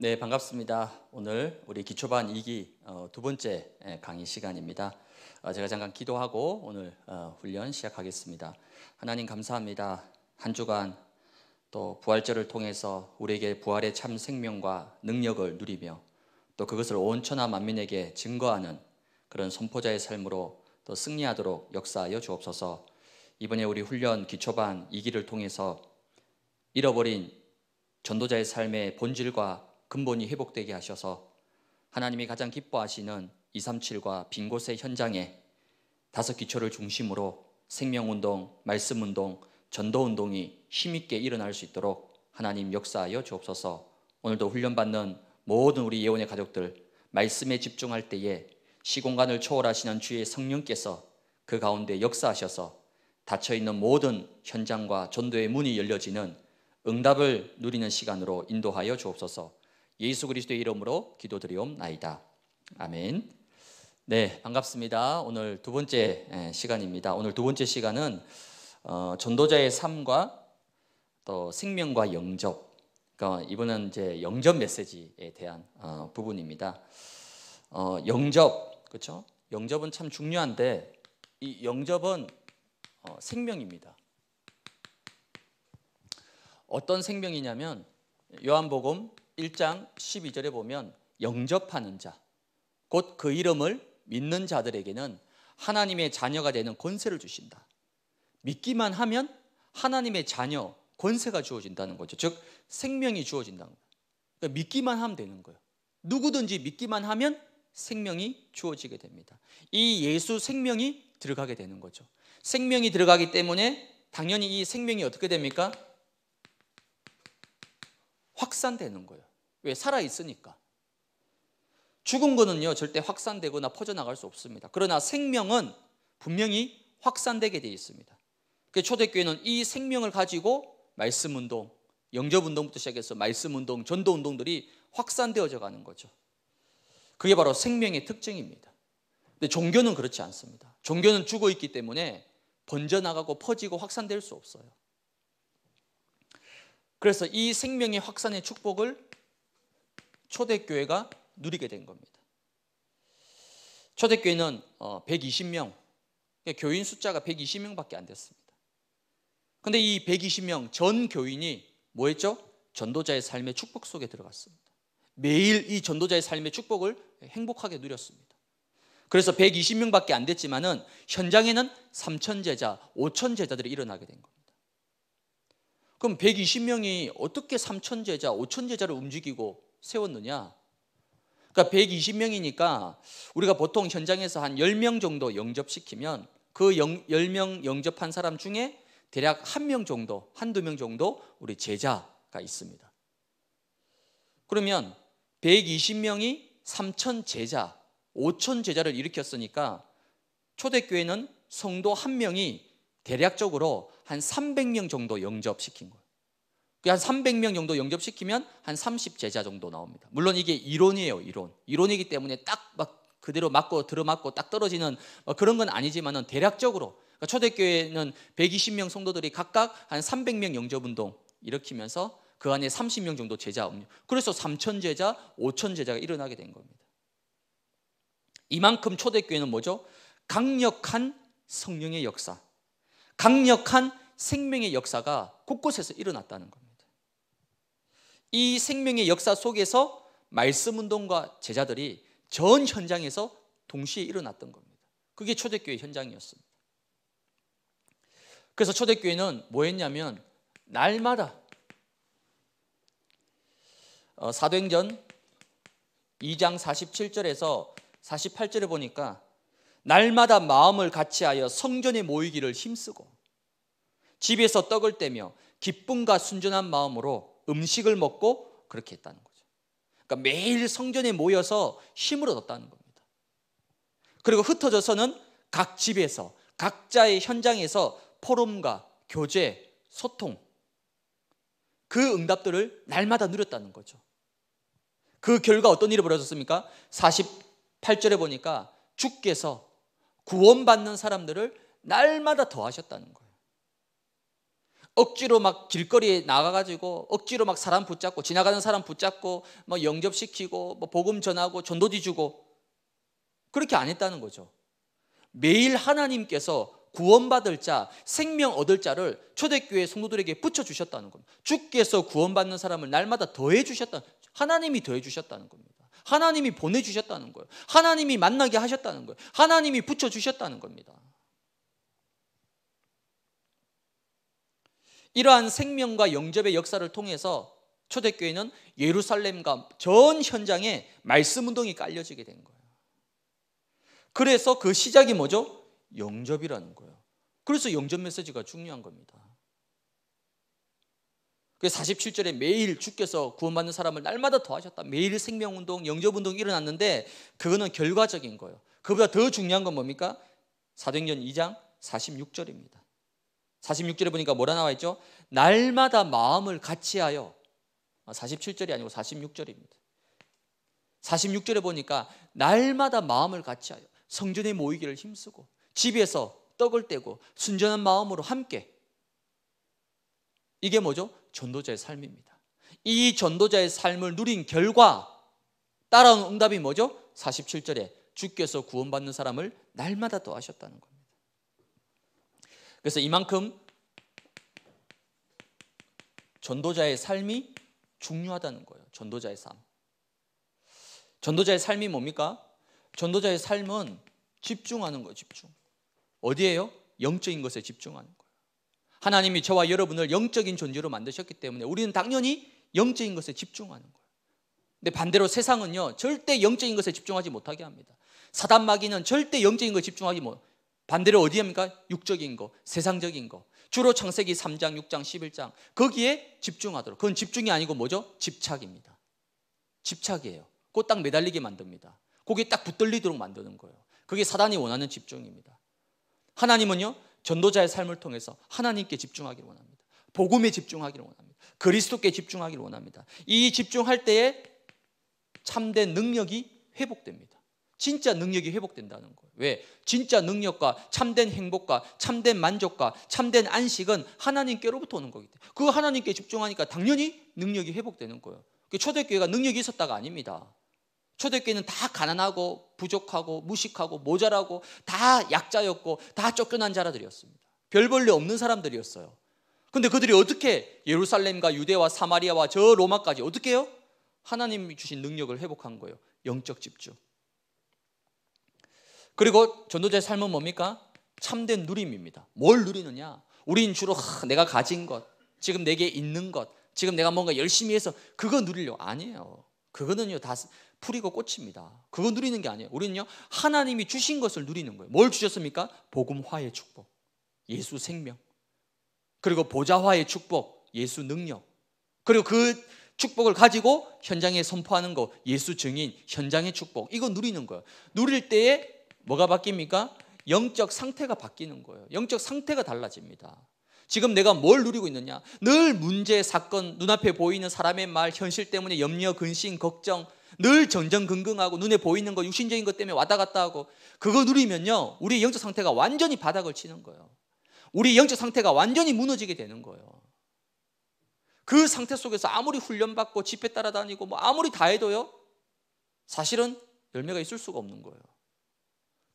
네, 반갑습니다. 오늘 우리 기초반 2기 어, 두 번째 예, 강의 시간입니다. 어, 제가 잠깐 기도하고 오늘 어, 훈련 시작하겠습니다. 하나님 감사합니다. 한 주간 또 부활절을 통해서 우리에게 부활의 참 생명과 능력을 누리며 또 그것을 온 천하 만민에게 증거하는 그런 선포자의 삶으로 또 승리하도록 역사하여 주옵소서. 이번에 우리 훈련 기초반 2기를 통해서 잃어버린 전도자의 삶의 본질과 근본이 회복되게 하셔서 하나님이 가장 기뻐하시는 237과 빈 곳의 현장에 다섯 기초를 중심으로 생명운동, 말씀운동, 전도운동이 힘있게 일어날 수 있도록 하나님 역사하여 주옵소서 오늘도 훈련받는 모든 우리 예원의 가족들 말씀에 집중할 때에 시공간을 초월하시는 주의 성령께서 그 가운데 역사하셔서 닫혀있는 모든 현장과 전도의 문이 열려지는 응답을 누리는 시간으로 인도하여 주옵소서 예수 그리스도의 이름으로 기도드리옵나이다. 아멘. 네, 반갑습니다. 오늘 두 번째 시간입니다. 오늘 두 번째 시간은 어, 전도자의 삶과 또 생명과 영접. 그러니까 이번은 이제 영접 메시지에 대한 어, 부분입니다. 어, 영접, 그렇죠? 영접은 참 중요한데 이 영접은 어, 생명입니다. 어떤 생명이냐면 요한복음 1장 12절에 보면 영접하는 자, 곧 그 이름을 믿는 자들에게는 하나님의 자녀가 되는 권세를 주신다. 믿기만 하면 하나님의 자녀, 권세가 주어진다는 거죠. 즉, 생명이 주어진다는 거예요. 그러니까 믿기만 하면 되는 거예요. 누구든지 믿기만 하면 생명이 주어지게 됩니다. 이 예수 생명이 들어가게 되는 거죠. 생명이 들어가기 때문에 당연히 이 생명이 어떻게 됩니까? 확산되는 거예요. 왜? 살아있으니까. 죽은 거는요, 절대 확산되거나 퍼져나갈 수 없습니다. 그러나 생명은 분명히 확산되게 되어 있습니다. 그 초대교회는 이 생명을 가지고 말씀운동, 영접운동부터 시작해서 말씀운동, 전도운동들이 확산되어져 가는 거죠. 그게 바로 생명의 특징입니다. 근데 종교는 그렇지 않습니다. 종교는 죽어 있기 때문에 번져나가고 퍼지고 확산될 수 없어요. 그래서 이 생명의 확산의 축복을 초대교회가 누리게 된 겁니다. 초대교회는 120명, 어, 그러니까 교인 숫자가 120명밖에 안 됐습니다. 근데 이 120명 전 교인이 뭐 했죠? 전도자의 삶의 축복 속에 들어갔습니다. 매일 이 전도자의 삶의 축복을 행복하게 누렸습니다. 그래서 120명밖에 안 됐지만은 현장에는 3천 제자, 5천 제자들이 일어나게 된 겁니다. 그럼 120명이 어떻게 3천 제자, 5천 제자를 움직이고 세웠느냐? 그러니까 120명이니까 우리가 보통 현장에서 한 10명 정도 영접시키면 그 10명 영접한 사람 중에 대략 1명 정도, 한 두 명 정도 우리 제자가 있습니다. 그러면 120명이 3천 제자, 5천 제자를 일으켰으니까 초대교회는 성도 한 명이 대략적으로 한 300명 정도 영접시킨 거예요. 한 300명 정도 영접시키면 한 30제자 정도 나옵니다. 물론 이게 이론이에요, 이론. 이론이기 때문에 딱 막 그대로 맞고 들어맞고 딱 떨어지는 뭐 그런 건 아니지만은 대략적으로 그러니까 초대교회는 120명 성도들이 각각 한 300명 영접 운동 일으키면서 그 안에 30명 정도 제자 없요 그래서 3천 제자, 5천 제자가 일어나게 된 겁니다. 이만큼 초대교회는 뭐죠? 강력한 성령의 역사, 강력한 생명의 역사가 곳곳에서 일어났다는 겁니다. 이 생명의 역사 속에서 말씀 운동과 제자들이 전 현장에서 동시에 일어났던 겁니다. 그게 초대교회 현장이었습니다. 그래서 초대교회는 뭐 했냐면 날마다 어, 사도행전 2장 47절에서 48절에 보니까 날마다 마음을 같이하여 성전에 모이기를 힘쓰고 집에서 떡을 떼며 기쁨과 순전한 마음으로 음식을 먹고 그렇게 했다는 거죠. 그러니까 매일 성전에 모여서 힘을 얻었다는 겁니다. 그리고 흩어져서는 각 집에서 각자의 현장에서 포럼과 교제, 소통 그 응답들을 날마다 누렸다는 거죠. 그 결과 어떤 일이 벌어졌습니까? 48절에 보니까 주께서 구원받는 사람들을 날마다 더하셨다는 거예요. 억지로 막 길거리에 나가가지고 억지로 막 사람 붙잡고 지나가는 사람 붙잡고 뭐 영접시키고 뭐 복음 전하고 전도지 주고 그렇게 안 했다는 거죠. 매일 하나님께서 구원받을 자, 생명 얻을 자를 초대교회 성도들에게 붙여주셨다는 겁니다. 주께서 구원받는 사람을 날마다 더해주셨다. 하나님이 더해주셨다는 겁니다. 하나님이 보내주셨다는 거예요. 하나님이 만나게 하셨다는 거예요. 하나님이 붙여주셨다는 겁니다. 이러한 생명과 영접의 역사를 통해서 초대교회는 예루살렘과 전 현장에 말씀 운동이 깔려지게 된 거예요. 그래서 그 시작이 뭐죠? 영접이라는 거예요. 그래서 영접 메시지가 중요한 겁니다. 47절에 매일 주께서 구원받는 사람을 날마다 더하셨다. 매일 생명운동, 영접운동이 일어났는데 그거는 결과적인 거예요. 그보다 더 중요한 건 뭡니까? 사도행전 2장 46절입니다. 46절에 보니까 뭐라 나와 있죠? 날마다 마음을 같이하여 47절이 아, 아니고 46절입니다. 46절에 보니까 날마다 마음을 같이하여 성전에 모이기를 힘쓰고 집에서 떡을 떼고 순전한 마음으로 함께 이게 뭐죠? 전도자의 삶입니다. 이 전도자의 삶을 누린 결과 따라온 응답이 뭐죠? 47절에 주께서 구원받는 사람을 날마다 더하셨다는 겁니다. 그래서 이만큼 전도자의 삶이 중요하다는 거예요. 전도자의 삶. 전도자의 삶이 뭡니까? 전도자의 삶은 집중하는 거예요, 집중. 어디에요? 영적인 것에 집중하는 거예요. 하나님이 저와 여러분을 영적인 존재로 만드셨기 때문에 우리는 당연히 영적인 것에 집중하는 거예요. 근데 반대로 세상은요, 절대 영적인 것에 집중하지 못하게 합니다. 사단 마귀는 절대 영적인 것에 집중하지 못, 반대로 어디 입니까 육적인 거, 세상적인 거. 주로 창세기 3장, 6장, 11장. 거기에 집중하도록. 그건 집중이 아니고 뭐죠? 집착입니다. 집착이에요. 그딱 매달리게 만듭니다. 거기에 딱 붙들리도록 만드는 거예요. 그게 사단이 원하는 집중입니다. 하나님은요, 전도자의 삶을 통해서 하나님께 집중하기를 원합니다. 복음에 집중하기를 원합니다. 그리스도께 집중하기를 원합니다. 이 집중할 때에 참된 능력이 회복됩니다. 진짜 능력이 회복된다는 거예요. 왜? 진짜 능력과 참된 행복과 참된 만족과 참된 안식은 하나님께로부터 오는 거기 때문에 그 하나님께 집중하니까 당연히 능력이 회복되는 거예요. 그 초대교회가 능력이 있었다가 아닙니다. 초대교회는 다 가난하고 부족하고 무식하고 모자라고 다 약자였고 다 쫓겨난 자라들이었습니다. 별 볼일 없는 사람들이었어요. 근데 그들이 어떻게 예루살렘과 유대와 사마리아와 저 로마까지 어떻게 해요? 하나님이 주신 능력을 회복한 거예요. 영적 집중. 그리고 전도자의 삶은 뭡니까? 참된 누림입니다. 뭘 누리느냐? 우린 주로 하, 내가 가진 것, 지금 내게 있는 것, 지금 내가 뭔가 열심히 해서 그거 누리려 아니에요. 그거는요 다 풀이고 꽃입니다. 그거 누리는 게 아니에요. 우리는요 하나님이 주신 것을 누리는 거예요. 뭘 주셨습니까? 복음화의 축복, 예수 생명, 그리고 보좌화의 축복, 예수 능력, 그리고 그 축복을 가지고 현장에 선포하는 거, 예수 증인, 현장의 축복 이거 누리는 거예요. 누릴 때에 뭐가 바뀝니까? 영적 상태가 바뀌는 거예요. 영적 상태가 달라집니다. 지금 내가 뭘 누리고 있느냐? 늘 문제, 사건, 눈앞에 보이는 사람의 말, 현실 때문에 염려, 근심, 걱정, 늘 전전긍긍하고 눈에 보이는 거, 육신적인 것 때문에 왔다 갔다 하고 그거 누리면요. 우리 영적 상태가 완전히 바닥을 치는 거예요. 우리 영적 상태가 완전히 무너지게 되는 거예요. 그 상태 속에서 아무리 훈련받고 집회 따라다니고 뭐 아무리 다 해도요. 사실은 열매가 있을 수가 없는 거예요.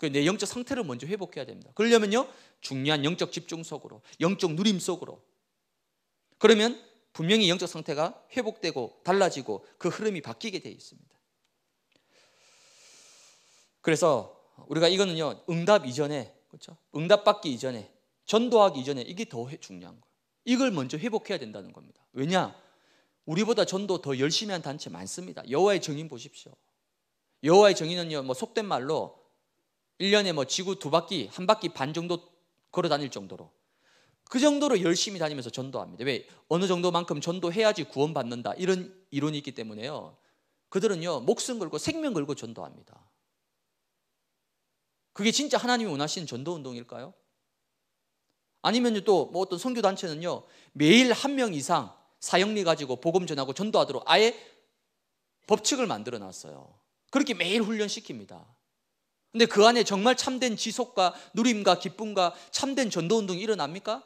내 그 영적 상태를 먼저 회복해야 됩니다. 그러려면요, 중요한 영적 집중 속으로, 영적 누림 속으로. 그러면 분명히 영적 상태가 회복되고 달라지고 그 흐름이 바뀌게 되어 있습니다. 그래서 우리가 이거는요, 응답 이전에, 그렇죠? 응답 받기 이전에, 전도하기 이전에 이게 더 중요한 거예요. 이걸 먼저 회복해야 된다는 겁니다. 왜냐? 우리보다 전도 더 열심히 한 단체 많습니다. 여호와의 정인 보십시오. 여호와의 정의는요, 뭐 속된 말로 1년에 뭐 지구 두 바퀴, 한 바퀴 반 정도 걸어 다닐 정도로 그 정도로 열심히 다니면서 전도합니다. 왜? 어느 정도만큼 전도해야지 구원받는다. 이런 이론이 있기 때문에요. 그들은요, 목숨 걸고 생명 걸고 전도합니다. 그게 진짜 하나님이 원하시는 전도 운동일까요? 아니면 또뭐 어떤 선교 단체는요. 매일 한 명 이상 사형리 가지고 복음 전하고 전도하도록 아예 법칙을 만들어 놨어요. 그렇게 매일 훈련시킵니다. 근데 그 안에 정말 참된 지속과 누림과 기쁨과 참된 전도 운동이 일어납니까?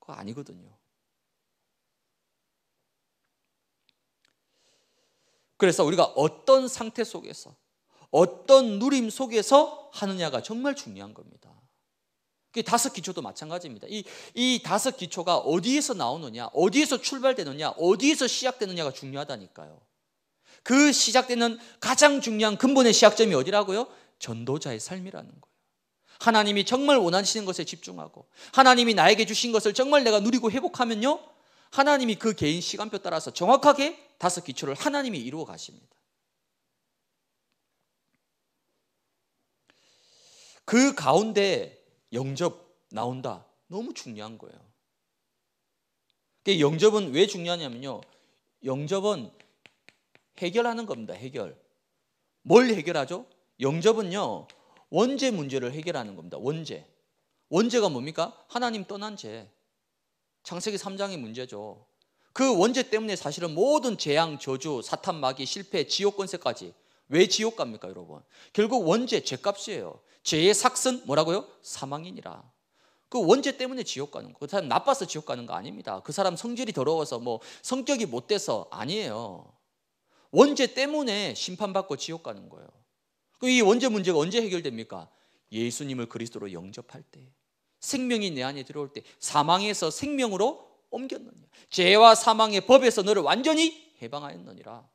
그거 아니거든요. 그래서 우리가 어떤 상태 속에서 어떤 누림 속에서 하느냐가 정말 중요한 겁니다. 그 다섯 기초도 마찬가지입니다. 이, 이 다섯 기초가 어디에서 나오느냐, 어디에서 출발되느냐, 어디에서 시작되느냐가 중요하다니까요. 그 시작되는 가장 중요한 근본의 시작점이 어디라고요? 전도자의 삶이라는 거예요. 하나님이 정말 원하시는 것에 집중하고 하나님이 나에게 주신 것을 정말 내가 누리고 회복하면요. 하나님이 그 개인 시간표 따라서 정확하게 다섯 기초를 하나님이 이루어 가십니다. 그 가운데 영접 나온다. 너무 중요한 거예요. 영접은 왜 중요하냐면요. 영접은 해결하는 겁니다. 해결. 뭘 해결하죠? 영접은요 원죄 문제를 해결하는 겁니다. 원죄. 원죄가 뭡니까? 하나님 떠난 죄. 창세기 3장의 문제죠. 그 원죄 때문에 사실은 모든 재앙, 저주, 사탄, 마귀, 실패, 지옥 권세까지 왜 지옥 갑니까, 여러분? 결국 원죄 죄값이에요. 죄의 삭슨 뭐라고요? 사망이니라. 그 원죄 때문에 지옥 가는 거. 그 사람 나빠서 지옥 가는 거 아닙니다. 그 사람 성질이 더러워서 뭐 성격이 못 돼서 아니에요. 원죄 때문에 심판받고 지옥 가는 거예요. 그 이 원죄 문제가 언제 해결됩니까? 예수님을 그리스도로 영접할 때, 생명이 내 안에 들어올 때, 사망에서 생명으로 옮겼느냐. 죄와 사망의 법에서 너를 완전히 해방하였느니라.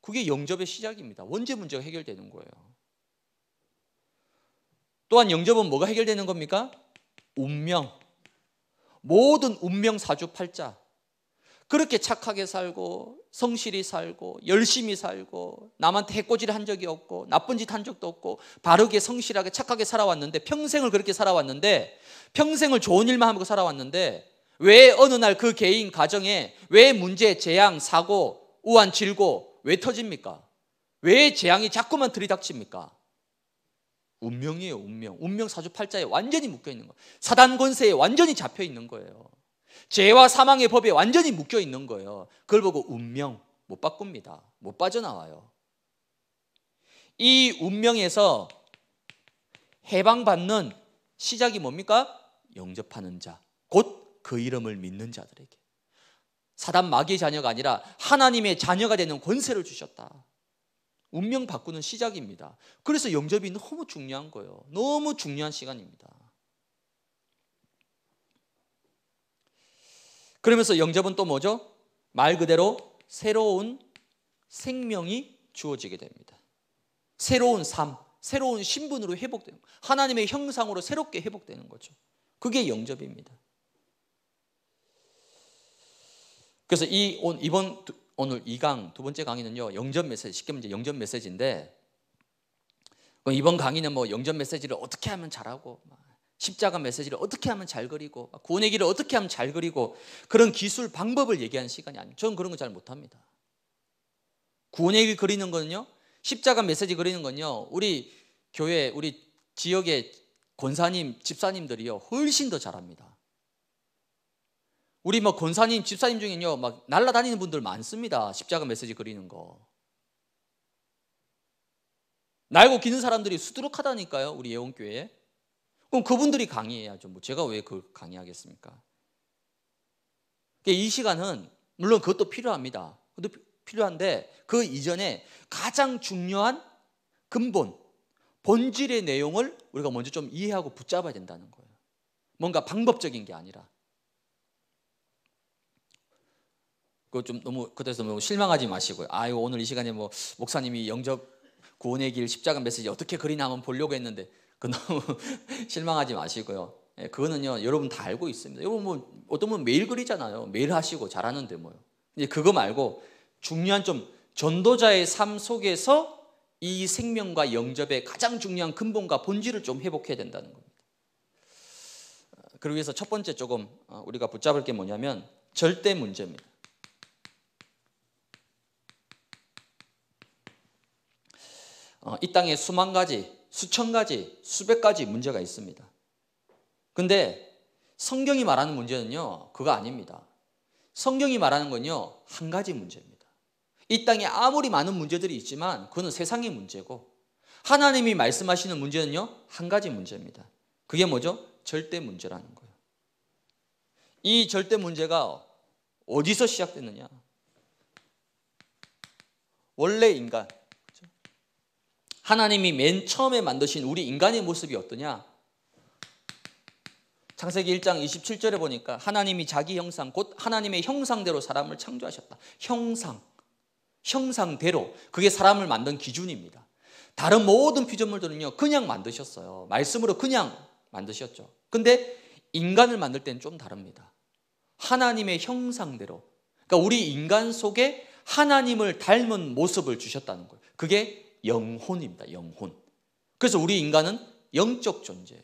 그게 영접의 시작입니다. 원죄 문제가 해결되는 거예요. 또한 영접은 뭐가 해결되는 겁니까? 운명. 모든 운명 사주팔자. 그렇게 착하게 살고 성실히 살고 열심히 살고 남한테 해꼬지를 한 적이 없고 나쁜 짓 한 적도 없고 바르게 성실하게 착하게 살아왔는데 평생을 그렇게 살아왔는데 평생을 좋은 일만 하고 살아왔는데 왜 어느 날 그 개인 가정에 왜 문제 재앙 사고 우한 질고 왜 터집니까? 왜 재앙이 자꾸만 들이닥칩니까? 운명이에요 운명 운명 사주팔자에 완전히 묶여 있는 거예요 사단 권세에 완전히 잡혀 있는 거예요 죄와 사망의 법에 완전히 묶여 있는 거예요. 그걸 보고 운명 못 바꿉니다. 못 빠져나와요. 이 운명에서 해방받는 시작이 뭡니까? 영접하는 자. 곧 그 이름을 믿는 자들에게. 사단 마귀의 자녀가 아니라 하나님의 자녀가 되는 권세를 주셨다. 운명 바꾸는 시작입니다. 그래서 영접이 너무 중요한 거예요. 너무 중요한 시간입니다. 그러면서 영접은 또 뭐죠? 말 그대로 새로운 생명이 주어지게 됩니다. 새로운 삶, 새로운 신분으로 회복되는 하나님의 형상으로 새롭게 회복되는 거죠. 그게 영접입니다. 그래서 이 이번 오늘 2강 두 번째 강의는요. 영접 메시지 쉽게 말해 영접 메시지인데 이번 강의는 뭐 영접 메시지를 어떻게 하면 잘하고 십자가 메시지를 어떻게 하면 잘 그리고 구원의 길을 어떻게 하면 잘 그리고 그런 기술 방법을 얘기하는 시간이 아니에요. 저는 그런 거 잘 못합니다. 구원의 길 그리는 거는요. 십자가 메시지 그리는 건요. 우리 교회 우리 지역의 권사님 집사님들이요 훨씬 더 잘합니다. 우리 뭐 권사님 집사님 중에요막 날라다니는 분들 많습니다. 십자가 메시지 그리는 거. 날고 기는 사람들이 수두룩하다니까요 우리 예원교회에. 그럼 그분들이 강의해야죠. 뭐 제가 왜 그걸 강의하겠습니까? 그러니까 이 시간은 물론 그것도 필요합니다. 그것도 필요한데 그 이전에 가장 중요한 근본 본질의 내용을 우리가 먼저 좀 이해하고 붙잡아야 된다는 거예요. 뭔가 방법적인 게 아니라. 그거 좀 너무 그때서 너무 뭐 실망하지 마시고요. 아유 오늘 이 시간에 뭐 목사님이 영접 구원의 길 십자가 메시지 어떻게 그리나 한번 보려고 했는데 그 너무 실망하지 마시고요. 예, 그거는요, 여러분 다 알고 있습니다. 여러분 뭐, 어떤 분 매일 그리잖아요. 매일 하시고 잘하는데 뭐요. 이제 그거 말고 중요한 좀 전도자의 삶 속에서 이 생명과 영접의 가장 중요한 근본과 본질을 좀 회복해야 된다는 겁니다. 그러기 위해서 첫 번째 조금 어, 우리가 붙잡을 게 뭐냐면 절대 문제입니다. 어, 이 땅에 수만 가지 수천 가지, 수백 가지 문제가 있습니다. 근데 성경이 말하는 문제는요, 그거 아닙니다. 성경이 말하는 건요, 한 가지 문제입니다. 이 땅에 아무리 많은 문제들이 있지만, 그거 세상의 문제고, 하나님이 말씀하시는 문제는요, 한 가지 문제입니다. 그게 뭐죠? 절대 문제라는 거예요. 이 절대 문제가 어디서 시작됐느냐? 원래 인간, 하나님이 맨 처음에 만드신 우리 인간의 모습이 어떠냐? 창세기 1장 27절에 보니까 하나님이 자기 형상 곧 하나님의 형상대로 사람을 창조하셨다. 형상. 형상대로 그게 사람을 만든 기준입니다. 다른 모든 피조물들은요. 그냥 만드셨어요. 말씀으로 그냥 만드셨죠. 근데 인간을 만들 때는 좀 다릅니다. 하나님의 형상대로. 그러니까 우리 인간 속에 하나님을 닮은 모습을 주셨다는 거예요. 그게 영혼입니다. 영혼. 그래서 우리 인간은 영적 존재예요.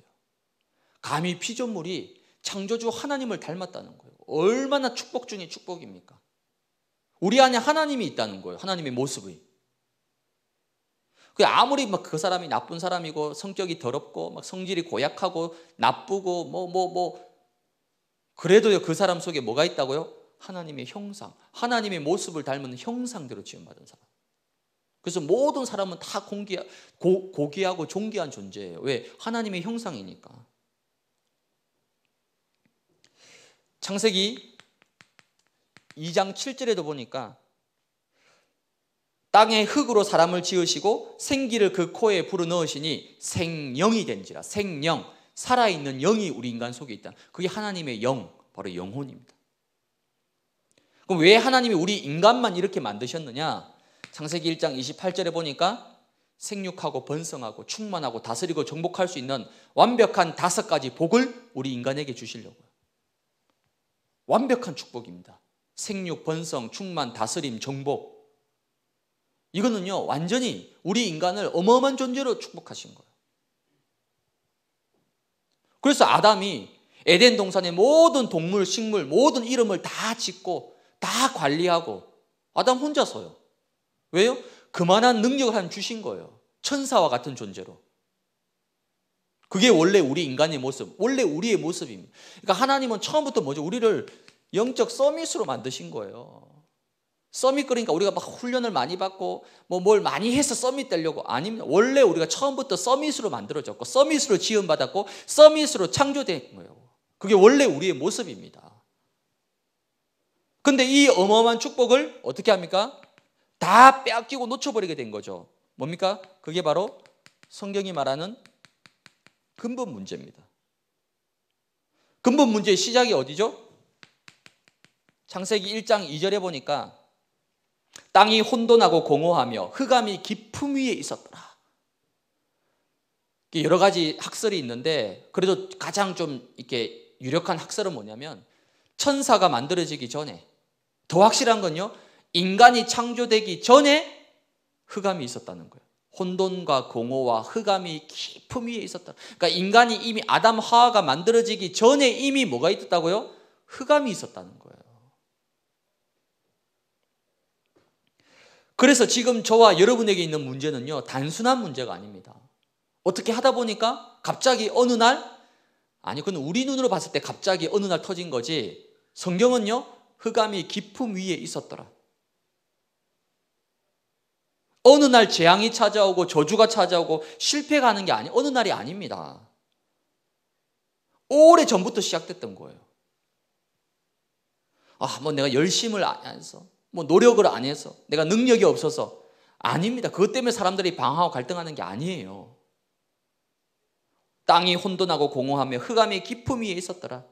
감히 피조물이 창조주 하나님을 닮았다는 거예요. 얼마나 축복 중에 축복입니까? 우리 안에 하나님이 있다는 거예요. 하나님의 모습이. 그 아무리 막 그 사람이 나쁜 사람이고 성격이 더럽고 막 성질이 고약하고 나쁘고 뭐 뭐뭐 뭐, 뭐 그래도요 그 사람 속에 뭐가 있다고요? 하나님의 형상, 하나님의 모습을 닮은 형상대로 지음받은 사람. 그래서 모든 사람은 다 공기, 고, 고귀하고 존귀한 존재예요. 왜? 하나님의 형상이니까. 창세기 2장 7절에도 보니까 땅의 흙으로 사람을 지으시고 생기를 그 코에 불어넣으시니 생영이 된지라 생영 살아있는 영이 우리 인간 속에 있다 그게 하나님의 영 바로 영혼입니다 그럼 왜 하나님이 우리 인간만 이렇게 만드셨느냐 창세기 1장 28절에 보니까 생육하고 번성하고 충만하고 다스리고 정복할 수 있는 완벽한 다섯 가지 복을 우리 인간에게 주시려고요. 완벽한 축복입니다. 생육, 번성, 충만, 다스림, 정복. 이거는요, 완전히 우리 인간을 어마어마한 존재로 축복하신 거예요. 그래서 아담이 에덴 동산의 모든 동물, 식물, 모든 이름을 다 짓고 다 관리하고 아담 혼자서요. 왜요? 그만한 능력을 하 주신 거예요. 천사와 같은 존재로. 그게 원래 우리 인간의 모습, 원래 우리의 모습입니다. 그러니까 하나님은 처음부터 먼저 우리를 영적 서밋으로 만드신 거예요. 서밋 그러니까 우리가 막 훈련을 많이 받고 뭐 뭘 많이 해서 서밋 되려고 아니면 원래 우리가 처음부터 서밋으로 만들어졌고 서밋으로 지음 받았고 서밋으로 창조된 거예요. 그게 원래 우리의 모습입니다. 근데 이 어마어마한 축복을 어떻게 합니까? 다 빼앗기고 놓쳐버리게 된 거죠. 뭡니까? 그게 바로 성경이 말하는 근본 문제입니다. 근본 문제의 시작이 어디죠? 창세기 1장 2절에 보니까 땅이 혼돈하고 공허하며 흑암이 깊음 위에 있었더라. 여러 가지 학설이 있는데 그래도 가장 좀 이렇게 유력한 학설은 뭐냐면 천사가 만들어지기 전에 더 확실한 건요. 인간이 창조되기 전에 흑암이 있었다는 거예요. 혼돈과 공허와 흑암이 깊음 위에 있었다. 그러니까 인간이 이미 아담 하와가 만들어지기 전에 이미 뭐가 있었다고요? 흑암이 있었다는 거예요. 그래서 지금 저와 여러분에게 있는 문제는요, 단순한 문제가 아닙니다. 어떻게 하다 보니까 갑자기 어느 날, 아니, 그건 우리 눈으로 봤을 때 갑자기 어느 날 터진 거지, 성경은요, 흑암이 깊음 위에 있었더라. 어느 날 재앙이 찾아오고 저주가 찾아오고 실패가 는게 아니 어느 날이 아닙니다. 오래 전부터 시작됐던 거예요. 아, 뭐 내가 열심을 안 해서, 뭐 노력을 안 해서, 내가 능력이 없어서 아닙니다. 그것 때문에 사람들이 방하고 갈등하는 게 아니에요. 땅이 혼돈하고 공허하며 흑암의 깊음 위에 있었더라.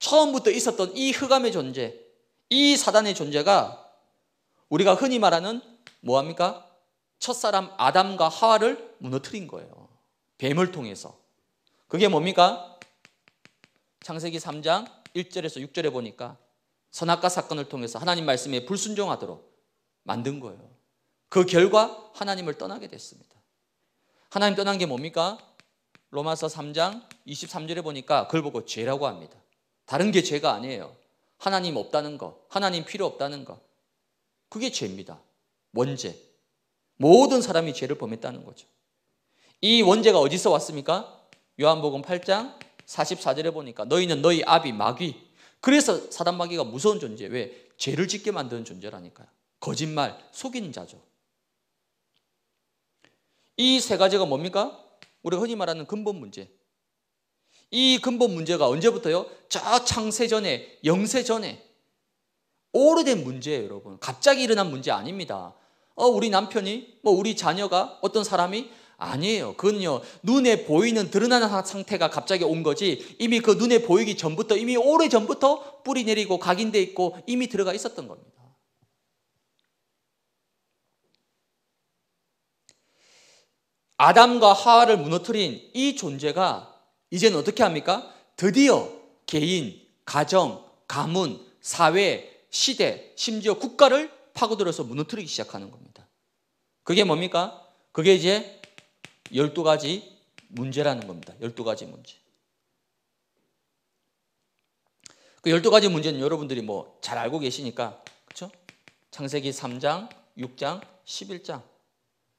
처음부터 있었던 이 흑암의 존재, 이 사단의 존재가 우리가 흔히 말하는 뭐합니까? 첫사람 아담과 하와를 무너뜨린 거예요. 뱀을 통해서. 그게 뭡니까? 창세기 3장 1절에서 6절에 보니까 선악과 사건을 통해서 하나님 말씀에 불순종하도록 만든 거예요. 그 결과 하나님을 떠나게 됐습니다. 하나님 떠난 게 뭡니까? 로마서 3장 23절에 보니까 그걸 보고 죄라고 합니다. 다른 게 죄가 아니에요. 하나님 없다는 거, 하나님 필요 없다는 거. 그게 죄입니다. 원죄. 모든 사람이 죄를 범했다는 거죠. 이 원죄가 어디서 왔습니까? 요한복음 8장 44절에 보니까 너희는 너희 아비 마귀. 그래서 사단 마귀가 무서운 존재. 왜? 죄를 짓게 만드는 존재라니까요. 거짓말, 속인 자죠. 이 세 가지가 뭡니까? 우리가 흔히 말하는 근본 문제. 이 근본 문제가 언제부터요? 저 창세전에, 영세전에. 오래된 문제예요, 여러분. 갑자기 일어난 문제 아닙니다. 어, 우리 남편이, 뭐, 우리 자녀가, 어떤 사람이? 아니에요. 그건요, 눈에 보이는 드러나는 상태가 갑자기 온 거지, 이미 그 눈에 보이기 전부터, 이미 오래 전부터 뿌리 내리고 각인돼 있고, 이미 들어가 있었던 겁니다. 아담과 하와를 무너뜨린 이 존재가 이제는 어떻게 합니까? 드디어 개인, 가정, 가문, 사회, 시대, 심지어 국가를 파고들어서 무너뜨리기 시작하는 겁니다. 그게 뭡니까? 그게 이제 12가지 문제라는 겁니다. 12가지 문제. 그 12가지 문제는 여러분들이 뭐 잘 알고 계시니까, 그쵸? 창세기 3장, 6장, 11장.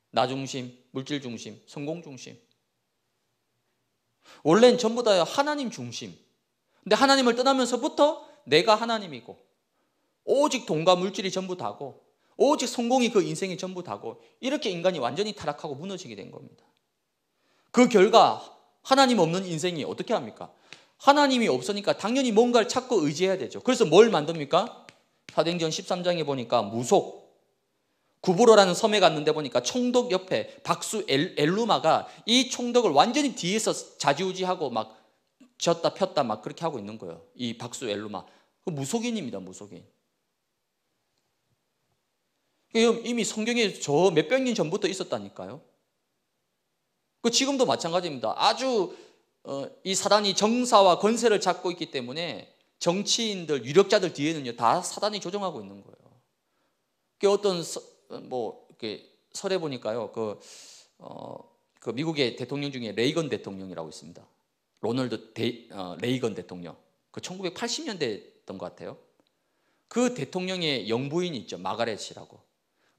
나 중심, 물질 중심, 성공 중심. 원래는 전부 다 하나님 중심. 근데 하나님을 떠나면서부터 내가 하나님이고, 오직 돈과 물질이 전부 다고 오직 성공이 그 인생이 전부 다고 이렇게 인간이 완전히 타락하고 무너지게 된 겁니다. 그 결과 하나님 없는 인생이 어떻게 합니까? 하나님이 없으니까 당연히 뭔가를 찾고 의지해야 되죠. 그래서 뭘 만듭니까? 사도행전 13장에 보니까 무속 구보로라는 섬에 갔는데 보니까 총독 옆에 박수 엘, 엘루마가 이 총독을 완전히 뒤에서 자지우지하고 막 졌다 폈다 막 그렇게 하고 있는 거예요. 이 박수 엘루마. 그 무속인입니다, 무속인. 이미 성경에 저 몇 백 년 전부터 있었다니까요. 그 지금도 마찬가지입니다. 아주 어, 이 사단이 정사와 권세를 잡고 있기 때문에 정치인들, 유력자들 뒤에는요 다 사단이 조정하고 있는 거예요. 그 어떤 서, 뭐 이렇게 설해 보니까요 그, 어, 그 미국의 대통령 중에 레이건 대통령이라고 있습니다. 로널드 데, 어, 레이건 대통령 그 1980년대였던 것 같아요. 그 대통령의 영부인이 있죠 마가렛이라고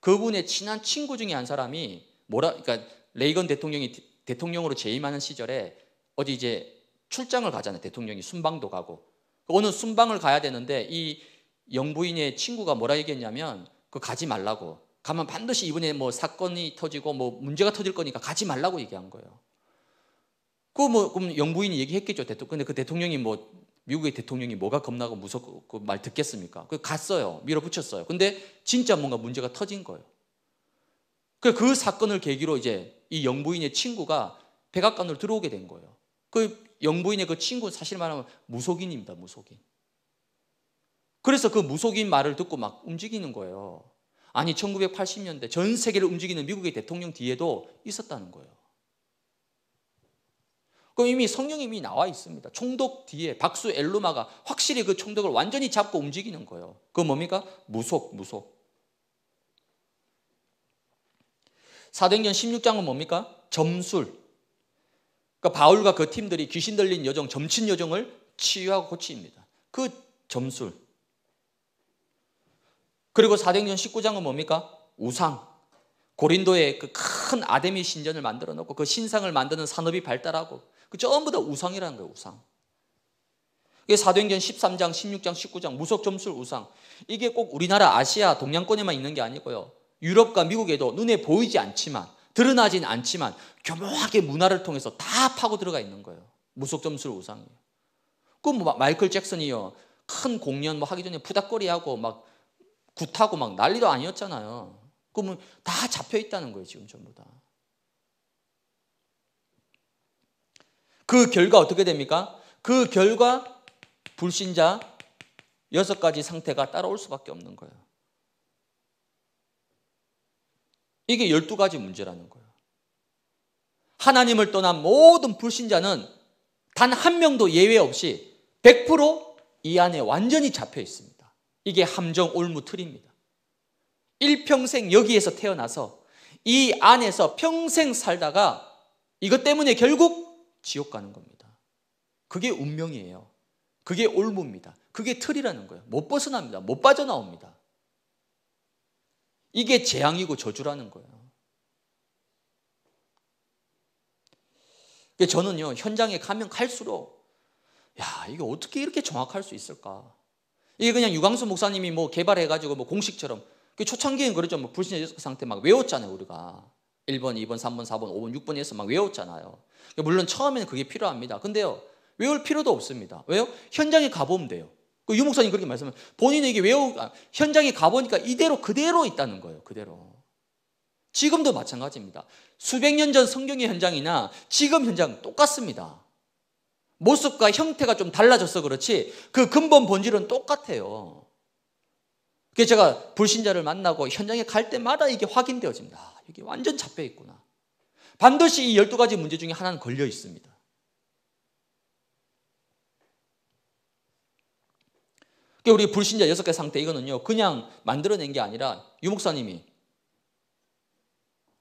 그분의 친한 친구 중에 한 사람이 뭐라 그러니까 레이건 대통령이 대통령으로 재임하는 시절에 어디 이제 출장을 가잖아요. 대통령이 순방도 가고 어느 순방을 가야 되는데 이 영부인의 친구가 뭐라 얘기했냐면 그 가지 말라고 가면 반드시 이번에 뭐 사건이 터지고 뭐 문제가 터질 거니까 가지 말라고 얘기한 거예요. 그뭐 그럼 영부인이 얘기했겠죠. 대통령 근데 그 대통령이 뭐 미국의 대통령이 뭐가 겁나고 무섭고 말 듣겠습니까? 그 갔어요. 밀어붙였어요. 근데 진짜 뭔가 문제가 터진 거예요. 그, 그 사건을 계기로 이제 이 영부인의 친구가 백악관으로 들어오게 된 거예요. 그 영부인의 그 친구는 사실 말하면 무속인입니다, 무속인. 그래서 그 무속인 말을 듣고 막 움직이는 거예요. 아니, 1980년대 전 세계를 움직이는 미국의 대통령 뒤에도 있었다는 거예요. 그럼 이미 성령이 이미 나와 있습니다. 총독 뒤에 박수 엘루마가 확실히 그 총독을 완전히 잡고 움직이는 거예요. 그 뭡니까? 무속, 무속. 사도행전 16장은 뭡니까? 점술. 그러니까 바울과 그 팀들이 귀신 들린 여정, 점친 여정을 치유하고 고치입니다. 그 점술. 그리고 사도행전 19장은 뭡니까? 우상. 고린도의 그큰 아데미 신전을 만들어 놓고 그 신상을 만드는 산업이 발달하고 그 전부 다 우상이라는 거예요, 우상. 이게 사도행전 13장, 16장, 19장 무속 점술 우상. 이게 꼭 우리나라 아시아 동양권에만 있는 게 아니고요. 유럽과 미국에도 눈에 보이지 않지만 드러나진 않지만 교묘하게 문화를 통해서 다 파고 들어가 있는 거예요. 무속 점술 우상이에그뭐 마이클 잭슨이요. 큰 공연 뭐 하기 전에 푸닥거리하고 막 굿하고 막 난리도 아니었잖아요. 꿈은 다 잡혀 있다는 거예요, 지금 전부 다. 그 결과 어떻게 됩니까? 그 결과 불신자 여섯 가지 상태가 따라올 수밖에 없는 거예요. 이게 열두 가지 문제라는 거예요. 하나님을 떠난 모든 불신자는 단 한 명도 예외 없이 100%이 안에 완전히 잡혀 있습니다. 이게 함정 올무 틀입니다. 일평생 여기에서 태어나서 이 안에서 평생 살다가 이것 때문에 결국 지옥 가는 겁니다. 그게 운명이에요. 그게 올무입니다. 그게 틀이라는 거예요. 못 벗어납니다. 못 빠져나옵니다. 이게 재앙이고 저주라는 거예요. 그러니까 저는요, 현장에 가면 갈수록, 야, 이게 어떻게 이렇게 정확할 수 있을까? 이게 그냥 유광수 목사님이 뭐 개발해가지고 뭐 공식처럼 그 초창기엔 그렇죠. 뭐 불신의 상태 막 외웠잖아요, 우리가. 1번, 2번, 3번, 4번, 5번, 6번 해서 막 외웠잖아요. 물론 처음에는 그게 필요합니다. 근데요, 외울 필요도 없습니다. 왜요? 현장에 가보면 돼요. 그 유목사님 그렇게 말씀하면 본인에게 외우, 아, 현장에 가보니까 이대로 그대로 있다는 거예요, 그대로. 지금도 마찬가지입니다. 수백 년 전 성경의 현장이나 지금 현장 똑같습니다. 모습과 형태가 좀 달라져서 그렇지 그 근본 본질은 똑같아요. 그게 제가 불신자를 만나고 현장에 갈 때마다 이게 확인되어집니다. 아, 이게 완전 잡혀 있구나. 반드시 이 12가지 문제 중에 하나는 걸려 있습니다. 우리 불신자 여섯 개 상태 이거는요 그냥 만들어낸 게 아니라 유목사님이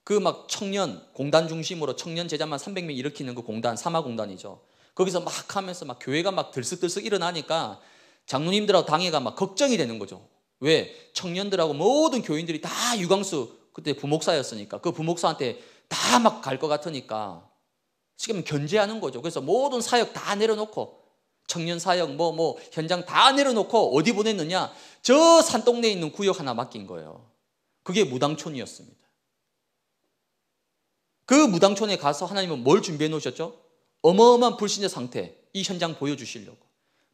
그 막 청년 공단 중심으로 청년 제자만 300명 일으키는 그 공단 사마 공단이죠 거기서 막 하면서 막 교회가 막 들썩들썩 일어나니까 장로님들하고 당회가 막 걱정이 되는 거죠 왜? 청년들하고 모든 교인들이 다 유광수 그때 부목사였으니까 그 부목사한테 다 막 갈 것 같으니까 지금 견제하는 거죠. 그래서 모든 사역 다 내려놓고 청년 사역 뭐뭐 뭐 현장 다 내려놓고 어디 보냈느냐? 저 산동네에 있는 구역 하나 맡긴 거예요. 그게 무당촌이었습니다. 그 무당촌에 가서 하나님은 뭘 준비해 놓으셨죠? 어마어마한 불신의 상태 이 현장 보여주시려고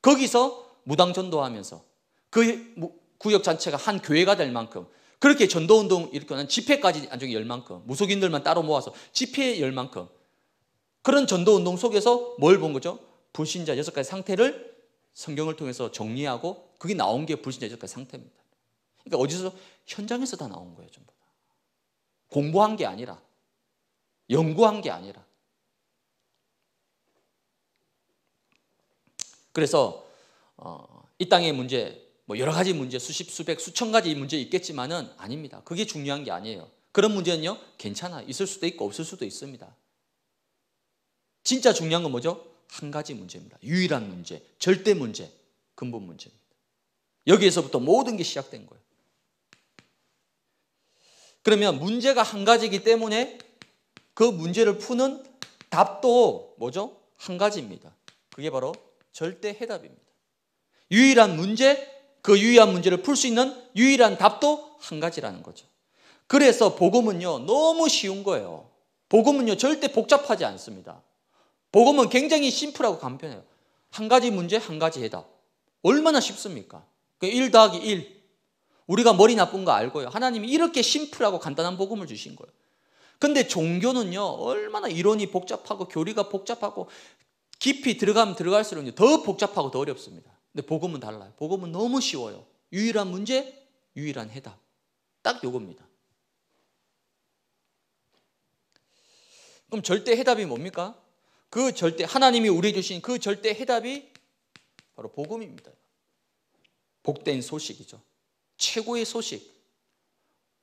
거기서 무당전도하면서 그 구역 전체가 한 교회가 될 만큼 그렇게 전도운동 일으켜는 집회까지 안중에 열 만큼 무속인들만 따로 모아서 집회에 열 만큼 그런 전도운동 속에서 뭘 본 거죠? 불신자 여섯 가지 상태를 성경을 통해서 정리하고 그게 나온 게 불신자 여섯 가지 상태입니다. 그러니까 어디서 현장에서 다 나온 거예요, 전부 다. 공부한 게 아니라 연구한 게 아니라 그래서 어, 이 땅의 문제 뭐 여러 가지 문제, 수십, 수백, 수천 가지 문제 있겠지만은 아닙니다. 그게 중요한 게 아니에요. 그런 문제는요, 괜찮아. 있을 수도 있고 없을 수도 있습니다. 진짜 중요한 건 뭐죠? 한 가지 문제입니다. 유일한 문제, 절대 문제, 근본 문제입니다. 여기에서부터 모든 게 시작된 거예요. 그러면 문제가 한 가지이기 때문에 그 문제를 푸는 답도 뭐죠? 한 가지입니다. 그게 바로 절대 해답입니다. 유일한 문제, 그 유의한 문제를 풀 수 있는 유일한 답도 한 가지라는 거죠. 그래서 복음은요, 너무 쉬운 거예요. 복음은요, 절대 복잡하지 않습니다. 복음은 굉장히 심플하고 간편해요. 한 가지 문제, 한 가지 해답. 얼마나 쉽습니까? 1 그 더하기 1. 우리가 머리 나쁜 거 알고요. 하나님이 이렇게 심플하고 간단한 복음을 주신 거예요. 근데 종교는요, 얼마나 이론이 복잡하고 교리가 복잡하고 깊이 들어가면 들어갈수록 더 복잡하고 더 어렵습니다. 근데 복음은 달라요. 복음은 너무 쉬워요. 유일한 문제, 유일한 해답. 딱 요겁니다. 그럼 절대 해답이 뭡니까? 그 절대 하나님이 우리 주신 그 절대 해답이 바로 복음입니다. 복된 소식이죠. 최고의 소식.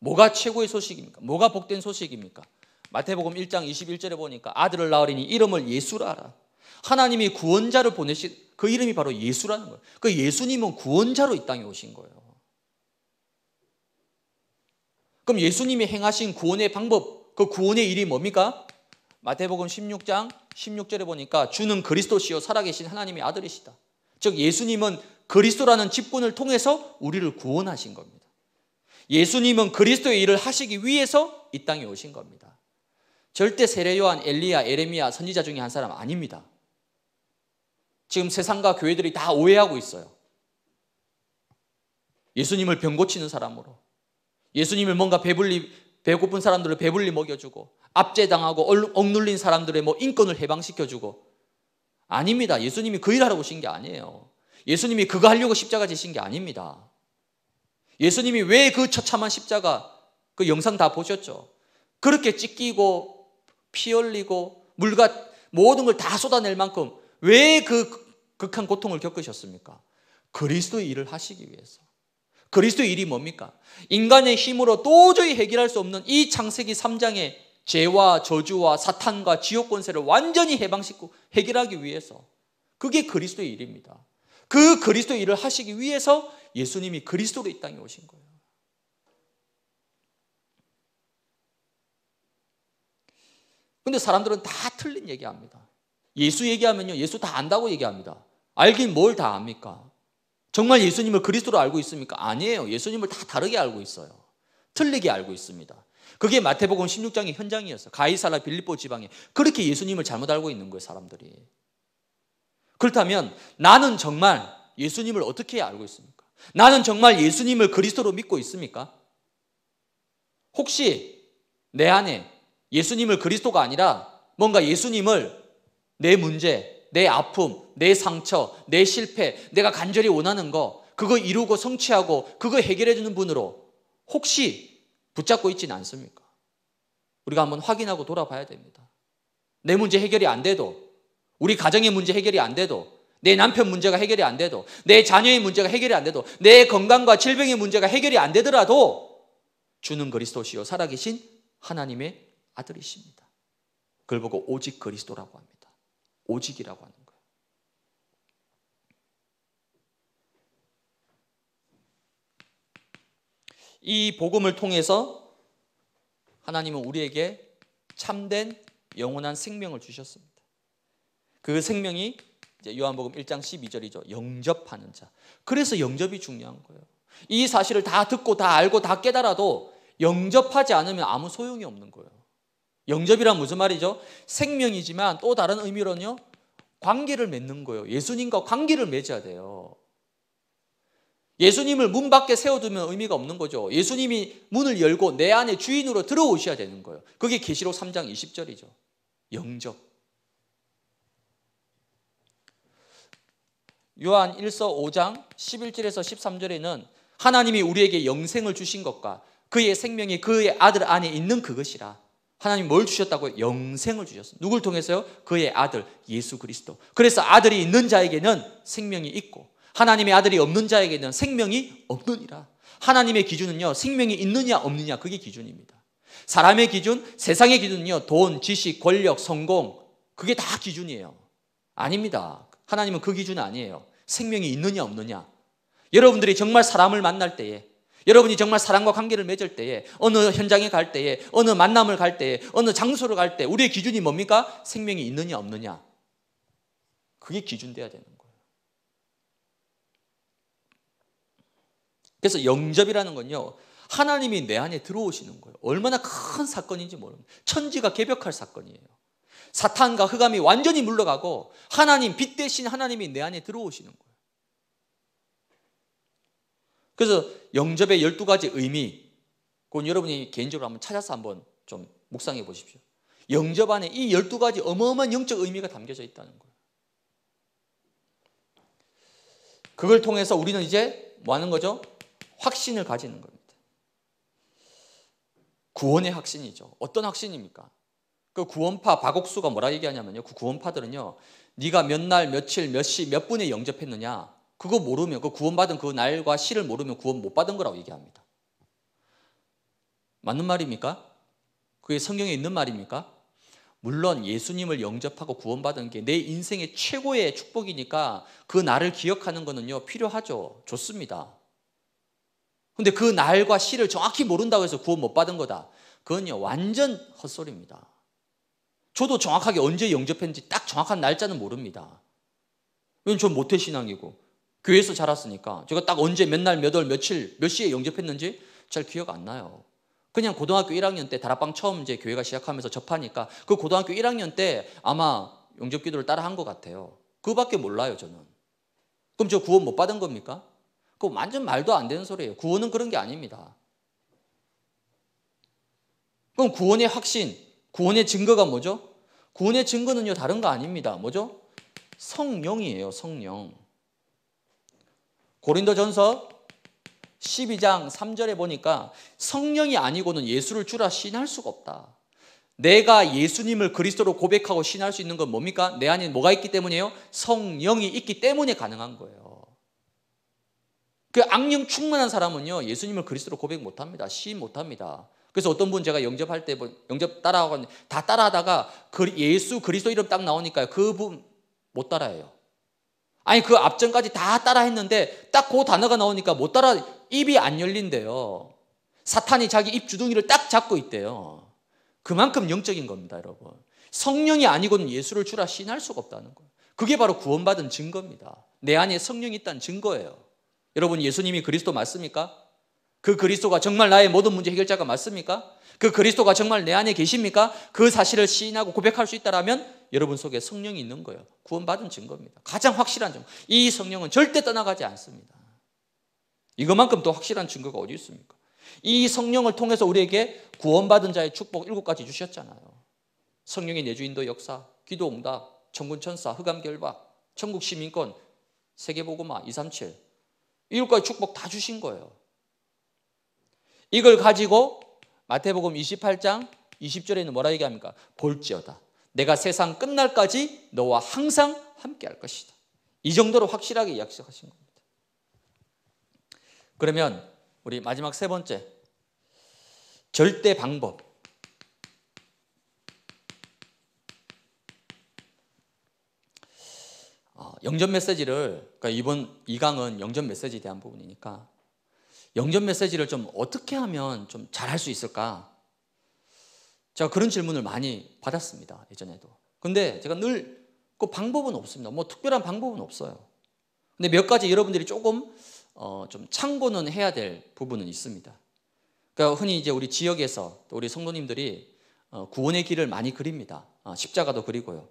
뭐가 최고의 소식입니까? 뭐가 복된 소식입니까? 마태복음 1장 21절에 보니까 아들을 낳으리니 이름을 예수라 하라. 하나님이 구원자를 보내시 그 이름이 바로 예수라는 거예요. 그 예수님은 구원자로 이 땅에 오신 거예요. 그럼 예수님이 행하신 구원의 방법, 그 구원의 일이 뭡니까? 마태복음 16장 16절에 보니까 주는 그리스도시요 살아계신 하나님의 아들이시다. 즉 예수님은 그리스도라는 직분을 통해서 우리를 구원하신 겁니다. 예수님은 그리스도의 일을 하시기 위해서 이 땅에 오신 겁니다. 절대 세례 요한, 엘리야, 에레미야 선지자 중에 한 사람 아닙니다. 지금 세상과 교회들이 다 오해하고 있어요. 예수님을 병 고치는 사람으로. 예수님을 뭔가 배불리, 배고픈 사람들을 배불리 먹여주고, 압제당하고 억눌린 사람들의 뭐 인권을 해방시켜주고. 아닙니다. 예수님이 그 일하러 오신 게 아니에요. 예수님이 그거 하려고 십자가 지신 게 아닙니다. 예수님이 왜 그 처참한 십자가, 그 영상 다 보셨죠? 그렇게 찢기고, 피 흘리고, 물과 모든 걸 다 쏟아낼 만큼 왜그 극한 고통을 겪으셨습니까? 그리스도 일을 하시기 위해서. 그리스도 일이 뭡니까? 인간의 힘으로 도저히 해결할 수 없는 이 창세기 3장의 죄와 저주와 사탄과 지옥 권세를 완전히 해방시키고 해결하기 위해서. 그게 그리스도의 일입니다. 그 그리스도의 일을 하시기 위해서 예수님이 그리스도로 이 땅에 오신 거예요. 근데 사람들은 다 틀린 얘기합니다. 예수 얘기하면요. 예수 다 안다고 얘기합니다. 알긴 뭘 다 압니까? 정말 예수님을 그리스도로 알고 있습니까? 아니에요. 예수님을 다 다르게 알고 있어요. 틀리게 알고 있습니다. 그게 마태복음 16장의 현장이었어요. 가이사라 빌리뽀 지방에 그렇게 예수님을 잘못 알고 있는 거예요, 사람들이. 그렇다면 나는 정말 예수님을 어떻게 알고 있습니까? 나는 정말 예수님을 그리스도로 믿고 있습니까? 혹시 내 안에 예수님을 그리스도가 아니라 뭔가 예수님을 내 문제, 내 아픔, 내 상처, 내 실패, 내가 간절히 원하는 거, 그거 이루고 성취하고 그거 해결해주는 분으로 혹시 붙잡고 있지는 않습니까? 우리가 한번 확인하고 돌아봐야 됩니다. 내 문제 해결이 안 돼도, 우리 가정의 문제 해결이 안 돼도, 내 남편 문제가 해결이 안 돼도, 내 자녀의 문제가 해결이 안 돼도, 내 건강과 질병의 문제가 해결이 안 되더라도, 주는 그리스도시요 살아계신 하나님의 아들이십니다. 그걸 보고 오직 그리스도라고 합니다. 오직이라고 하는 거예요. 이 복음을 통해서 하나님은 우리에게 참된 영원한 생명을 주셨습니다. 그 생명이 요한복음 1장 12절이죠. 영접하는 자. 그래서 영접이 중요한 거예요. 이 사실을 다 듣고 다 알고 다 깨달아도 영접하지 않으면 아무 소용이 없는 거예요. 영접이란 무슨 말이죠? 생명이지만 또 다른 의미로는요. 관계를 맺는 거예요. 예수님과 관계를 맺어야 돼요. 예수님을 문 밖에 세워두면 의미가 없는 거죠. 예수님이 문을 열고 내 안에 주인으로 들어오셔야 되는 거예요. 그게 계시록 3장 20절이죠. 영접. 요한 1서 5장 11절에서 13절에는 하나님이 우리에게 영생을 주신 것과 그의 생명이 그의 아들 안에 있는 그것이라 하나님 뭘 주셨다고요? 영생을 주셨어요. 누굴 통해서요? 그의 아들 예수 그리스도. 그래서 아들이 있는 자에게는 생명이 있고 하나님의 아들이 없는 자에게는 생명이 없느니라. 하나님의 기준은요. 생명이 있느냐 없느냐 그게 기준입니다. 사람의 기준, 세상의 기준은요. 돈, 지식, 권력, 성공 그게 다 기준이에요. 아닙니다. 하나님은 그 기준 아니에요. 생명이 있느냐 없느냐. 여러분들이 정말 사람을 만날 때에 여러분이 정말 사랑과 관계를 맺을 때에 어느 현장에 갈 때에 어느 만남을 갈 때에 어느 장소를 갈때 우리의 기준이 뭡니까? 생명이 있느냐 없느냐. 그게 기준돼야 되는 거예요. 그래서 영접이라는 건요. 하나님이 내 안에 들어오시는 거예요. 얼마나 큰 사건인지 모릅니다. 천지가 개벽할 사건이에요. 사탄과 흑암이 완전히 물러가고 하나님 빛 대신 하나님이 내 안에 들어오시는 거예요. 그래서 영접의 12가지 의미, 그건 여러분이 개인적으로 한번 찾아서 한번 좀 묵상해 보십시오. 영접 안에 이 12가지 어마어마한 영적 의미가 담겨져 있다는 거예요. 그걸 통해서 우리는 이제 뭐 하는 거죠? 확신을 가지는 겁니다. 구원의 확신이죠. 어떤 확신입니까? 그 구원파 박옥수가 뭐라 얘기하냐면요. 그 구원파들은요. 네가 몇 날, 며칠, 몇 시, 몇 분에 영접했느냐. 그거 모르면 그 구원받은 그 날과 시를 모르면 구원 못 받은 거라고 얘기합니다. 맞는 말입니까? 그게 성경에 있는 말입니까? 물론 예수님을 영접하고 구원받은 게 내 인생의 최고의 축복이니까 그 날을 기억하는 거는요 필요하죠. 좋습니다. 근데 그 날과 시를 정확히 모른다고 해서 구원 못 받은 거다. 그건요 완전 헛소리입니다. 저도 정확하게 언제 영접했는지 딱 정확한 날짜는 모릅니다. 이건 전 모태신앙이고 교회에서 자랐으니까 제가 딱 언제 몇날몇월 며칠 몇 시에 영접했는지 잘 기억 안 나요. 그냥 고등학교 1학년 때 다락방 처음 이제 교회가 시작하면서 접하니까 그 고등학교 1학년 때 아마 영접 기도를 따라 한 것 같아요. 그밖에 몰라요, 저는. 그럼 저 구원 못 받은 겁니까? 그거 완전 말도 안 되는 소리예요. 구원은 그런 게 아닙니다. 그럼 구원의 확신, 구원의 증거가 뭐죠? 구원의 증거는요, 다른 거 아닙니다. 뭐죠? 성령이에요, 성령. 고린도전서 12장 3절에 보니까 성령이 아니고는 예수를 주라 신할 수가 없다. 내가 예수님을 그리스도로 고백하고 신할 수 있는 건 뭡니까? 내 안에 뭐가 있기 때문이에요? 성령이 있기 때문에 가능한 거예요. 그 악령 충만한 사람은요, 예수님을 그리스도로 고백 못 합니다. 시인 못 합니다. 그래서 어떤 분 제가 영접할 때, 영접 따라하고, 다 따라하다가 그 예수 그리스도 이름 딱 나오니까 그분 못 따라해요. 아니 그 앞전까지 다 따라 했는데 딱 그 단어가 나오니까 못 따라 입이 안 열린대요. 사탄이 자기 입 주둥이를 딱 잡고 있대요. 그만큼 영적인 겁니다, 여러분. 성령이 아니고는 예수를 주라 신할 수가 없다는 거예요. 그게 바로 구원받은 증거입니다. 내 안에 성령이 있다는 증거예요. 여러분 예수님이 그리스도 맞습니까? 그 그리스도가 정말 나의 모든 문제 해결자가 맞습니까? 그 그리스도가 정말 내 안에 계십니까? 그 사실을 시인하고 고백할 수 있다라면 여러분 속에 성령이 있는 거예요. 구원받은 증거입니다. 가장 확실한 증거. 이 성령은 절대 떠나가지 않습니다. 이것만큼 더 확실한 증거가 어디 있습니까? 이 성령을 통해서 우리에게 구원받은 자의 축복 일곱 가지 주셨잖아요. 성령의 내주인도 역사, 기도 응답, 천군 천사, 흑암 결박, 천국 시민권, 세계보고마 237. 일곱 가지 축복 다 주신 거예요. 이걸 가지고 마태복음 28장 20절에는 뭐라 얘기합니까? 볼지어다. 내가 세상 끝날까지 너와 항상 함께 할 것이다. 이 정도로 확실하게 약속하신 겁니다. 그러면 우리 마지막 세 번째. 절대 방법. 어, 영전 메시지를 그러니까 이번 이 강은 영전 메시지에 대한 부분이니까 영접 메시지를 좀 어떻게 하면 좀 잘 할 수 있을까? 제가 그런 질문을 많이 받았습니다. 예전에도. 근데 제가 늘그 방법은 없습니다. 뭐 특별한 방법은 없어요. 근데 몇 가지 여러분들이 조금 어, 좀 참고는 해야 될 부분은 있습니다. 그러니까 흔히 이제 우리 지역에서 또 우리 성도님들이 어, 구원의 길을 많이 그립니다. 어, 십자가도 그리고요.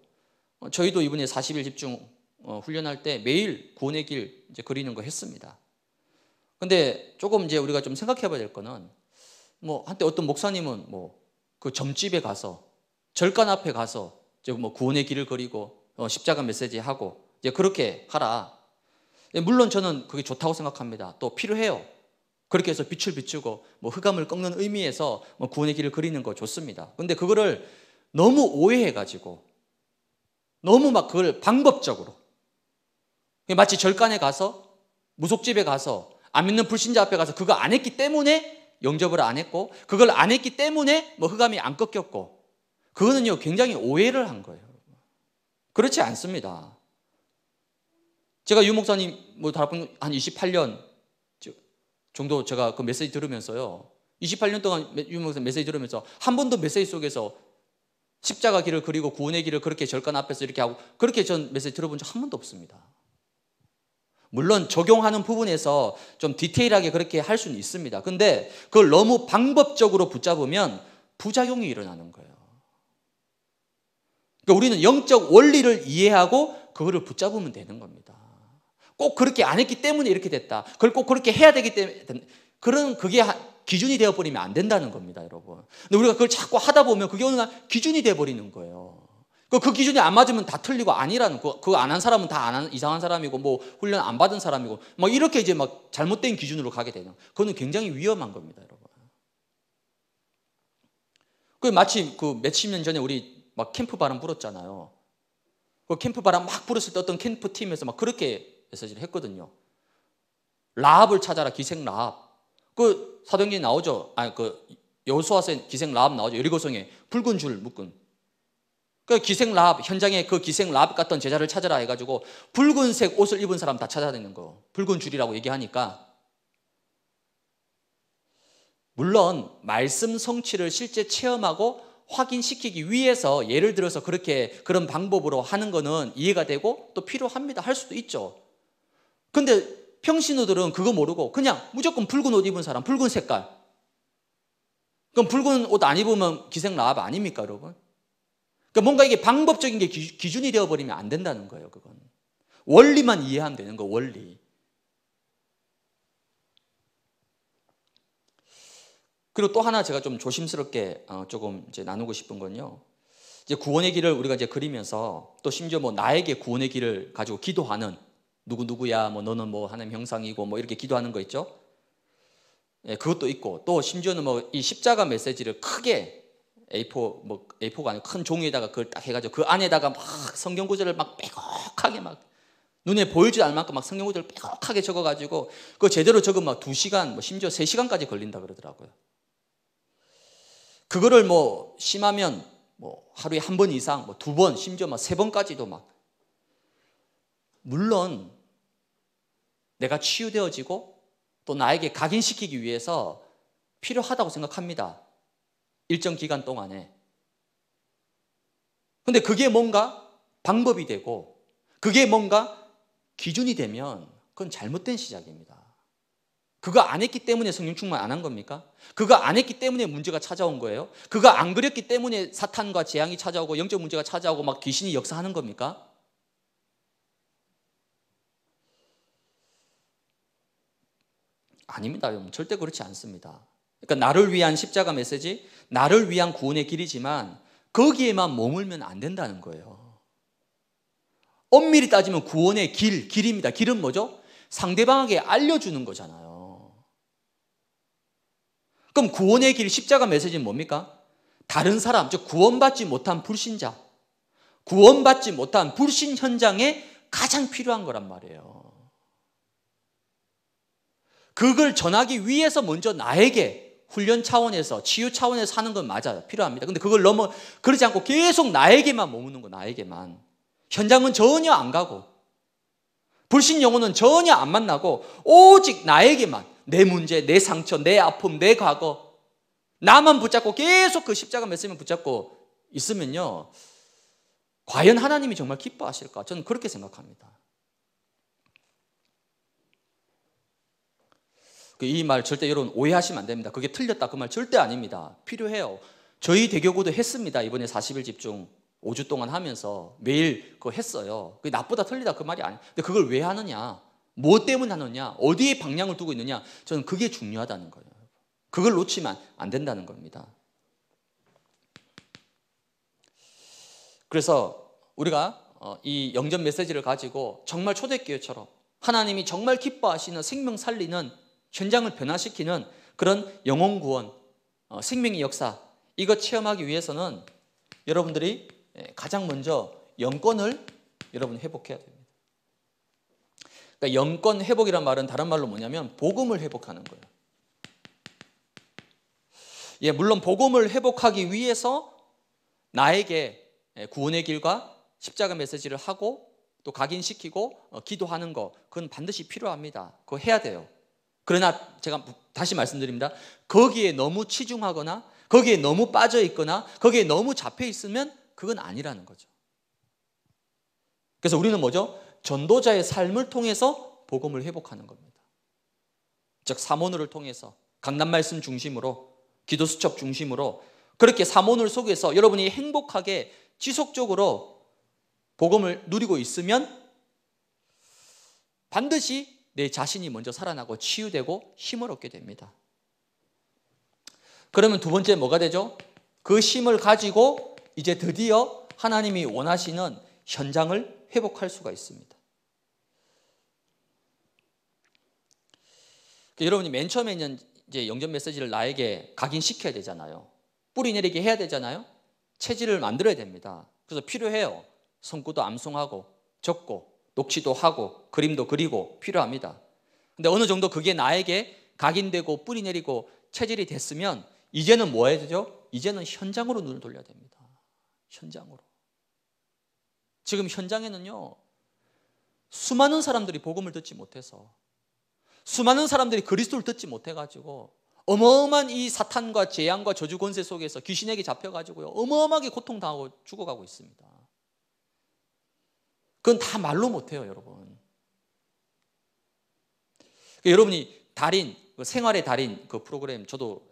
어, 저희도 이번에 40일 집중 어, 훈련할 때 매일 구원의 길 이제 그리는 거 했습니다. 근데 조금 이제 우리가 좀 생각해 봐야 될 거는 뭐 한때 어떤 목사님은 뭐 그 점집에 가서 절간 앞에 가서 뭐 구원의 길을 그리고 어 십자가 메시지 하고 이제 그렇게 하라. 예, 물론 저는 그게 좋다고 생각합니다. 또 필요해요. 그렇게 해서 빛을 비추고 뭐 흑암을 꺾는 의미에서 뭐 구원의 길을 그리는 거 좋습니다. 근데 그거를 너무 오해해 가지고 너무 막 그걸 방법적으로 마치 절간에 가서 무속집에 가서 안 믿는 불신자 앞에 가서 그거 안 했기 때문에 영접을 안 했고 그걸 안 했기 때문에 뭐 흑암이 안 꺾였고 그거는요 굉장히 오해를 한 거예요. 그렇지 않습니다. 제가 유 목사님 뭐 다락방 한 28년 정도 제가 그 메시지 들으면서요. 28년 동안 유 목사님 메시지 들으면서 한 번도 메시지 속에서 십자가 길을 그리고 구원의 길을 그렇게 절간 앞에서 이렇게 하고 그렇게 전 메시지 들어본 적 한 번도 없습니다. 물론 적용하는 부분에서 좀 디테일하게 그렇게 할 수는 있습니다. 근데 그걸 너무 방법적으로 붙잡으면 부작용이 일어나는 거예요. 그러니까 우리는 영적 원리를 이해하고 그거를 붙잡으면 되는 겁니다. 꼭 그렇게 안 했기 때문에 이렇게 됐다. 그걸 꼭 그렇게 해야 되기 때문에 그런 그게 기준이 되어 버리면 안 된다는 겁니다, 여러분. 근데 우리가 그걸 자꾸 하다 보면 그게 어느 날 기준이 돼 버리는 거예요. 그, 그 기준이 안 맞으면 다 틀리고 아니라는 그, 그안한 사람은 다안한 이상한 사람이고 뭐 훈련 안 받은 사람이고 막 뭐 이렇게 이제 막 잘못된 기준으로 가게 되는 그거는 굉장히 위험한 겁니다, 여러분. 그 마치 그 몇십 년 전에 우리 막 캠프 바람 불었잖아요. 그 캠프 바람 막 불었을 때 어떤 캠프 팀에서 막 그렇게 메시지를 했거든요. 라합을 찾아라 기생 라합. 그 사도행전 나오죠. 아니 그여수아서 기생 라합 나오죠. 여리고성에 붉은 줄 묶은 그 기생 라합 현장에 그 기생 라합 같던 제자를 찾아라 해가지고 붉은색 옷을 입은 사람 다 찾아다니는 거 붉은 줄이라고 얘기하니까 물론 말씀 성취를 실제 체험하고 확인시키기 위해서 예를 들어서 그렇게 그런 방법으로 하는 거는 이해가 되고 또 필요합니다 할 수도 있죠 근데 평신도들은 그거 모르고 그냥 무조건 붉은 옷 입은 사람 붉은 색깔 그럼 붉은 옷 안 입으면 기생 라합 아닙니까 여러분? 그러니까 뭔가 이게 방법적인 게 기준이 되어버리면 안 된다는 거예요, 그건. 원리만 이해하면 되는 거, 원리. 그리고 또 하나 제가 좀 조심스럽게 어, 조금 이제 나누고 싶은 건요. 이제 구원의 길을 우리가 이제 그리면서 또 심지어 뭐 나에게 구원의 길을 가지고 기도하는 누구 누구야 뭐 너는 뭐 하나님 형상이고 뭐 이렇게 기도하는 거 있죠. 예, 그것도 있고 또 심지어는 뭐 이 십자가 메시지를 크게 A4 뭐 A4가 아니고 큰 종이에다가 그걸 딱 해가지고 그 안에다가 막 성경 구절을 막 빼곡하게 막 눈에 보이지 않을 만큼 막 성경 구절을 빼곡하게 적어가지고 그 제대로 적으면 막2 시간 뭐 심지어 3 시간까지 걸린다 그러더라고요. 그거를 뭐 심하면 뭐 하루에 한 번 이상 뭐 두번 심지어 막 세 번까지도 막 물론 내가 치유되어지고 또 나에게 각인시키기 위해서 필요하다고 생각합니다. 일정 기간 동안에. 근데 그게 뭔가 방법이 되고 그게 뭔가 기준이 되면 그건 잘못된 시작입니다. 그거 안 했기 때문에 성령 충만 안 한 겁니까? 그거 안 했기 때문에 문제가 찾아온 거예요? 그거 안 그렸기 때문에 사탄과 재앙이 찾아오고 영적 문제가 찾아오고 막 귀신이 역사하는 겁니까? 아닙니다, 여러분. 절대 그렇지 않습니다. 그러니까 나를 위한 십자가 메시지, 나를 위한 구원의 길이지만 거기에만 머물면 안 된다는 거예요. 엄밀히 따지면 구원의 길, 길입니다. 길은 뭐죠? 상대방에게 알려주는 거잖아요. 그럼 구원의 길, 십자가 메시지는 뭡니까? 다른 사람, 즉 구원받지 못한 불신자, 구원받지 못한 불신 현장에 가장 필요한 거란 말이에요. 그걸 전하기 위해서 먼저 나에게 훈련 차원에서 치유 차원에서 하는 건 맞아요. 필요합니다. 근데 그걸 넘어 그러지 않고 계속 나에게만 머무는 거 나에게만. 현장은 전혀 안 가고 불신 영혼은 전혀 안 만나고 오직 나에게만 내 문제, 내 상처, 내 아픔, 내 과거 나만 붙잡고 계속 그 십자가 메시면 붙잡고 있으면요. 과연 하나님이 정말 기뻐하실까? 저는 그렇게 생각합니다. 그 이말 절대 여러분 오해하시면 안 됩니다. 그게 틀렸다 그 말 절대 아닙니다. 필요해요. 저희 대교구도 했습니다. 이번에 40일 집중 5주 동안 하면서 매일 그거 했어요. 그게 나쁘다 틀리다 그 말이 아니에요. 근데 그걸 왜 하느냐? 뭐 때문에 하느냐? 어디에 방향을 두고 있느냐? 저는 그게 중요하다는 거예요. 그걸 놓치면 안 된다는 겁니다. 그래서 우리가 어, 이영전 메시지를 가지고 정말 초대교회처럼 하나님이 정말 기뻐하시는 생명 살리는 현장을 변화시키는 그런 영혼 구원, 어, 생명의 역사 이거 체험하기 위해서는 여러분들이 예, 가장 먼저 영권을 여러분 회복해야 됩니다. 그러니까 영권 회복이란 말은 다른 말로 뭐냐면 복음을 회복하는 거예요. 예, 물론 복음을 회복하기 위해서 나에게 예, 구원의 길과 십자가 메시지를 하고 또 각인시키고 어, 기도하는 거 그건 반드시 필요합니다. 그거 해야 돼요. 그러나 제가 다시 말씀드립니다. 거기에 너무 치중하거나 거기에 너무 빠져 있거나 거기에 너무 잡혀 있으면 그건 아니라는 거죠. 그래서 우리는 뭐죠? 전도자의 삶을 통해서 복음을 회복하는 겁니다. 즉 사모노를 통해서 강남 말씀 중심으로 기도 수첩 중심으로 그렇게 사모노 속에서 여러분이 행복하게 지속적으로 복음을 누리고 있으면 반드시 내 자신이 먼저 살아나고 치유되고 힘을 얻게 됩니다. 그러면 두 번째 뭐가 되죠? 그 힘을 가지고 이제 드디어 하나님이 원하시는 현장을 회복할 수가 있습니다. 그 여러분이 맨 처음에 는 이제 영접 메시지를 나에게 각인시켜야 되잖아요. 뿌리 내리게 해야 되잖아요. 체질을 만들어야 됩니다. 그래서 필요해요. 성구도 암송하고 적고 녹취도 하고 그림도 그리고 필요합니다. 근데 어느 정도 그게 나에게 각인되고 뿌리 내리고 체질이 됐으면 이제는 뭐 해야 되죠? 이제는 현장으로 눈을 돌려야 됩니다. 현장으로. 지금 현장에는요, 수많은 사람들이 복음을 듣지 못해서, 수많은 사람들이 그리스도를 듣지 못해가지고, 어마어마한 이 사탄과 재앙과 저주 권세 속에서 귀신에게 잡혀가지고요, 어마어마하게 고통당하고 죽어가고 있습니다. 그건 다 말로 못해요, 여러분. 그러니까 여러분이 달인, 그 생활의 달인 그 프로그램 저도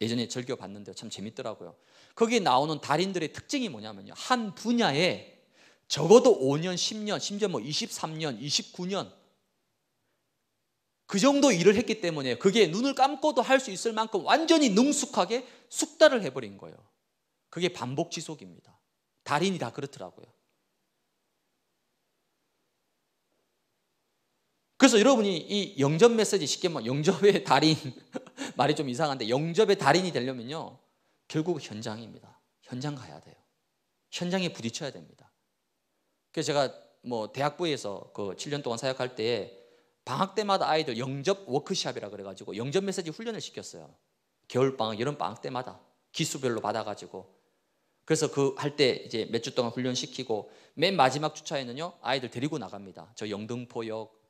예전에 즐겨 봤는데 참 재밌더라고요. 거기에 나오는 달인들의 특징이 뭐냐면요. 한 분야에 적어도 5년, 10년, 심지어 뭐 23년, 29년 그 정도 일을 했기 때문에 그게 눈을 감고도 할 수 있을 만큼 완전히 능숙하게 숙달을 해버린 거예요. 그게 반복 지속입니다. 달인이 다 그렇더라고요. 그래서 여러분이 이 영접 메시지 쉽게 말 뭐 영접의 달인 말이 좀 이상한데 영접의 달인이 되려면요 결국 현장입니다. 현장 가야 돼요. 현장에 부딪혀야 됩니다. 그래서 제가 뭐 대학부에서 그 7년 동안 사역할 때에 방학 때마다 아이들 영접 워크샵이라 그래가지고 영접 메시지 훈련을 시켰어요. 겨울 방학, 여름 방학 때마다 기수별로 받아가지고 그래서 그 할 때 이제 몇 주 동안 훈련시키고 맨 마지막 주차에는요 아이들 데리고 나갑니다. 저 영등포역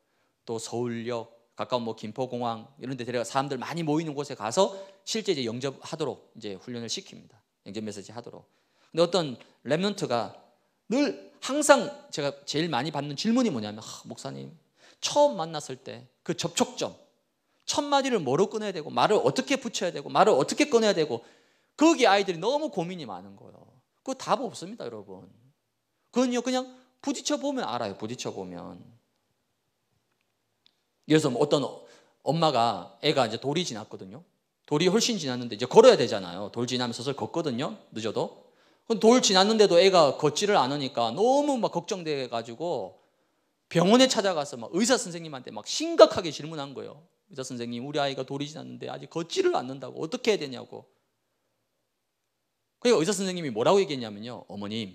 또 서울역 가까운 뭐 김포공항 이런 데 데려가 사람들 많이 모이는 곳에 가서 실제 이제 영접하도록 이제 훈련을 시킵니다. 영접 메시지 하도록. 근데 어떤 랩넌트가 늘 항상 제가 제일 많이 받는 질문이 뭐냐면 아, 목사님 처음 만났을 때 그 접촉점 첫 마디를 뭐로 끊어야 되고 말을 어떻게 붙여야 되고 말을 어떻게 꺼내야 되고 거기 아이들이 너무 고민이 많은 거예요. 그 답 없습니다, 여러분. 그건요 그냥 부딪혀 보면 알아요. 부딪혀 보면. 예를 서어떤 뭐 엄마가 애가 이제 돌이 지났거든요. 돌이 훨씬 지났는데 이제 걸어야 되잖아요. 돌 지나면 서서 걷거든요. 늦어도. 돌 지났는데도 애가 걷지를 않으니까 너무 막 걱정돼 가지고 병원에 찾아가서 막 의사 선생님한테 막 심각하게 질문한 거예요. 의사 선생님, 우리 아이가 돌이 지났는데 아직 걷지를 않는다고 어떻게 해야 되냐고. 그러니 의사 선생님이 뭐라고 얘기했냐면요. 어머님,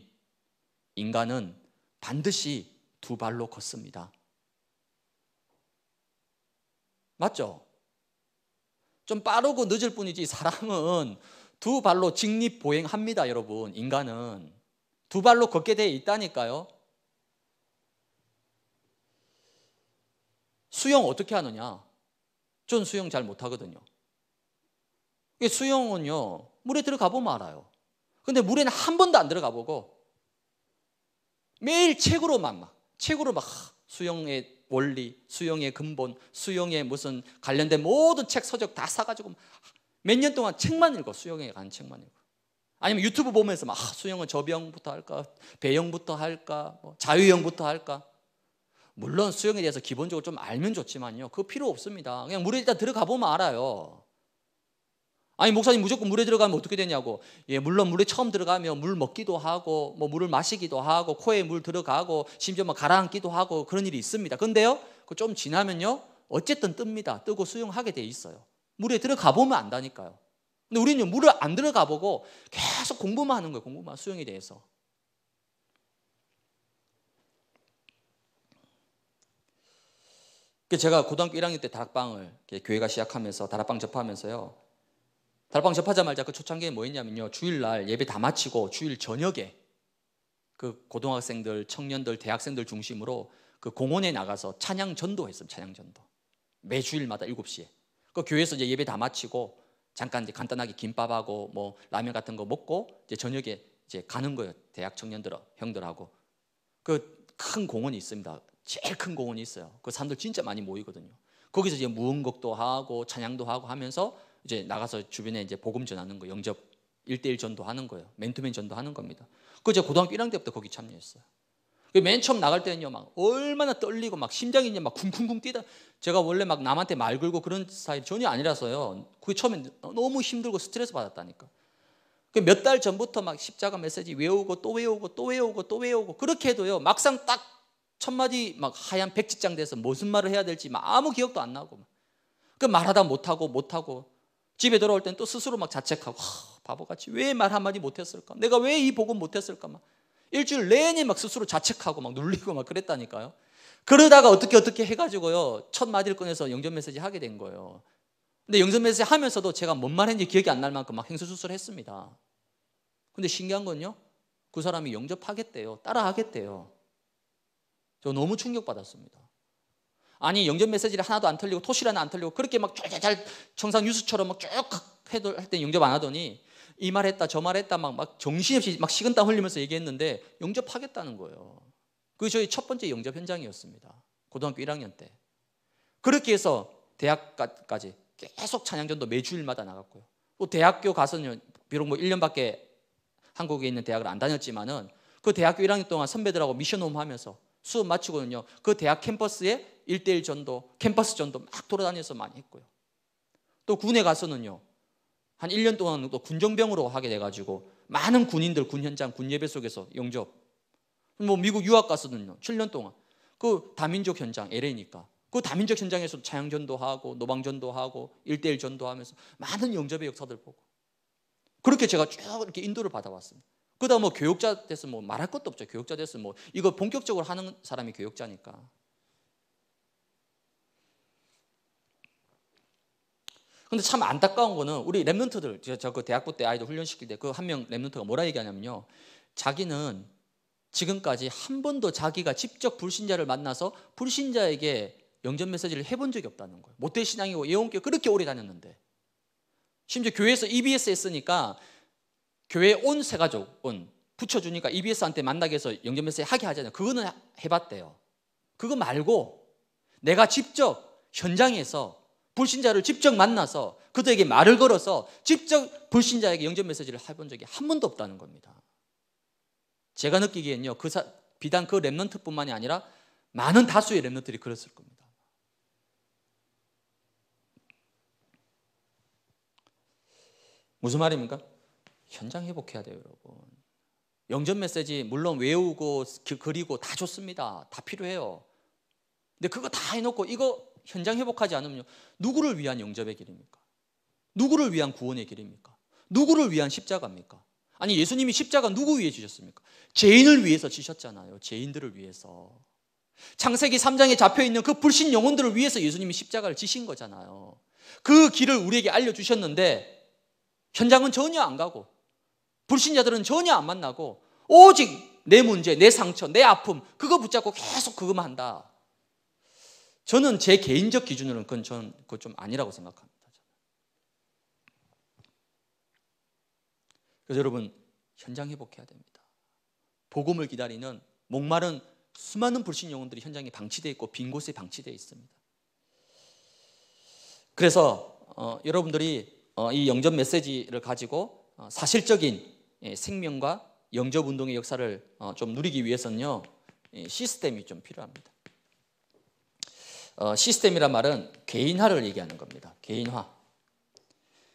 인간은 반드시 두 발로 걷습니다. 맞죠? 좀 빠르고 늦을 뿐이지 사람은 두 발로 직립 보행합니다, 여러분. 인간은 두 발로 걷게 돼 있다니까요. 수영 어떻게 하느냐? 전 수영 잘 못하거든요. 수영은요, 물에 들어가 보면 알아요. 근데 물에는 한 번도 안 들어가 보고 매일 책으로만 막, 책으로 막 수영에 원리, 수용의 근본, 수용의 무슨 관련된 모든 책, 서적 다 사가지고 몇 년 동안 책만 읽어. 수용에 관한 책만 읽어. 아니면 유튜브 보면서 막 아, 수영은 저병부터 할까? 배영부터 할까? 뭐 자유형부터 할까? 물론 수영에 대해서 기본적으로 좀 알면 좋지만요. 그 필요 없습니다. 그냥 물에 일단 들어가 보면 알아요. 아니 목사님 무조건 물에 들어가면 어떻게 되냐고. 예, 물론 물에 처음 들어가면 물 먹기도 하고 뭐 물을 마시기도 하고 코에 물 들어가고 심지어 막 뭐 가라앉기도 하고 그런 일이 있습니다. 근데요. 그 좀 지나면요. 어쨌든 뜹니다. 뜨고 수영하게 돼 있어요. 물에 들어가 보면 안다니까요. 근데 우리는 물을 안 들어가 보고 계속 공부만 하는 거예요. 공부만 수영에 대해서. 그 제가 고등학교 1학년 때 다락방을 교회가 시작하면서 다락방 접하면서요. 달방 접하자마자 그 초창기에 뭐 했냐면요. 주일날 예배 다 마치고 주일 저녁에 그 고등학생들, 청년들, 대학생들 중심으로 그 공원에 나가서 찬양 전도했어요 찬양 전도. 매 주일마다 7시에. 그 교회에서 이제 예배 다 마치고 잠깐 이제 간단하게 김밥하고 뭐 라면 같은 거 먹고 이제 저녁에 이제 가는 거예요. 대학 청년들 형들하고. 그 큰 공원이 있습니다. 제일 큰 공원이 있어요. 그 사람들 진짜 많이 모이거든요. 거기서 이제 무언곡도 하고 찬양도 하고 하면서 이제 나가서 주변에 이제 복음 전하는 거, 영접 1대1 전도하는 거예요. 맨투맨 전도하는 겁니다. 그 제가 고등학교 1학년 때부터 거기 참여했어요. 그 맨 처음 나갈 때는요, 막 얼마나 떨리고 막 심장이 이제 막 쿵쿵쿵 뛰다. 제가 원래 막 남한테 말 걸고 그런 스타일 전혀 아니라서요. 그게 처음에 너무 힘들고 스트레스 받았다니까. 그 몇 달 전부터 막 십자가 메시지 외우고 또 외우고 또 외우고 또 외우고 그렇게 해도요, 막상 딱 첫마디 막 하얀 백지장 돼서 무슨 말을 해야 될지 막 아무 기억도 안 나고. 그 말하다 못하고 못하고 집에 돌아올 땐 또 스스로 막 자책하고 바보같이 왜 말 한마디 못했을까? 내가 왜 이 복음 못했을까? 막 일주일 내내 막 스스로 자책하고 막 눌리고 막 그랬다니까요. 그러다가 어떻게 어떻게 해가지고요 첫 마디를 꺼내서 영전 메시지 하게 된 거예요. 근데 영전 메시지 하면서도 제가 뭔 말했는지 기억이 안 날 만큼 막 행수수술했습니다. 근데 신기한 건요 그 사람이 영접하겠대요, 따라하겠대요. 저 너무 충격받았습니다. 아니 영접 메시지를 하나도 안 틀리고 토시라는 안 틀리고 그렇게 막 쫄쫄쫄 청산 뉴스처럼 막쭉 해도 할때 영접 안 하더니 이 말했다 저 말했다 막, 막 정신없이 막 식은땀 흘리면서 얘기했는데 영접하겠다는 거예요. 그게 저희 첫 번째 영접 현장이었습니다. 고등학교 1학년 때. 그렇게 해서 대학까지 계속 찬양전도 매주일마다 나갔고요. 또 대학교 가서는 비록 뭐 1년밖에 한국에 있는 대학을 안 다녔지만은 그 대학교 1학년 동안 선배들하고 미션홈 하면서 수업 마치고는요. 그 대학 캠퍼스에 일대일 전도, 캠퍼스 전도 막 돌아다녀서 많이 했고요. 또 군에 가서는요. 한 1년 동안 또 군정병으로 하게 돼가지고 많은 군인들 군 현장, 군 예배 속에서 영접. 뭐 미국 유학 가서는요. 7년 동안. 그 다민족 현장, LA니까. 그 다민족 현장에서 자양 전도하고 노방 전도하고 일대일 전도하면서 많은 영접의 역사들 보고 그렇게 제가 쭉 이렇게 인도를 받아왔습니다. 그다음 뭐 교육자 됐으면 뭐 말할 것도 없죠. 교육자 됐으면 뭐 이거 본격적으로 하는 사람이 교육자니까. 근데 참 안타까운 거는 우리 랩런트들 저그 대학부 때 아이들 훈련시킬 때 그 한 명 랩런트가 뭐라 얘기하냐면요. 자기는 지금까지 한 번도 자기가 직접 불신자를 만나서 불신자에게 영접 메시지를 해본 적이 없다는 거예요. 모태 신앙이고 예언교 그렇게 오래 다녔는데 심지어 교회에서 EBS 했으니까 교회온세 가족 은 붙여주니까 EBS한테 만나게 해서 영접 메세지 하게 하잖아요. 그거는 해봤대요. 그거 말고 내가 직접 현장에서 불신자를 직접 만나서 그들에게 말을 걸어서 직접 불신자에게 영접 메시지를 해본 적이 한 번도 없다는 겁니다. 제가 느끼기에는요, 그 사, 비단 그 랩런트뿐만이 아니라 많은 다수의 랩런트들이 그랬을 겁니다. 무슨 말입니까? 현장 회복해야 돼요, 여러분. 영전 메시지 물론 외우고 그 그리고 다 좋습니다. 다 필요해요. 근데 그거 다 해놓고 이거 현장 회복하지 않으면 누구를 위한 영접의 길입니까? 누구를 위한 구원의 길입니까? 누구를 위한 십자가입니까? 아니 예수님이 십자가 누구 위해 지셨습니까? 죄인을 위해서 지셨잖아요. 죄인들을 위해서. 창세기 3장에 잡혀 있는 그 불신 영혼들을 위해서 예수님이 십자가를 지신 거잖아요. 그 길을 우리에게 알려 주셨는데 현장은 전혀 안 가고 불신자들은 전혀 안 만나고 오직 내 문제, 내 상처, 내 아픔 그거 붙잡고 계속 그것만 한다. 저는 제 개인적 기준으로는 그건 전 그거 좀 아니라고 생각합니다. 그래서 여러분 현장 회복해야 됩니다. 복음을 기다리는 목마른 수많은 불신 영혼들이 현장에 방치되어 있고 빈 곳에 방치되어 있습니다. 그래서 어, 여러분들이 어, 이영전 메시지를 가지고 어, 사실적인 예, 생명과 영접 운동의 역사를 어, 좀 누리기 위해서는요 예, 시스템이 좀 필요합니다. 어, 시스템이란 말은 개인화를 얘기하는 겁니다. 개인화.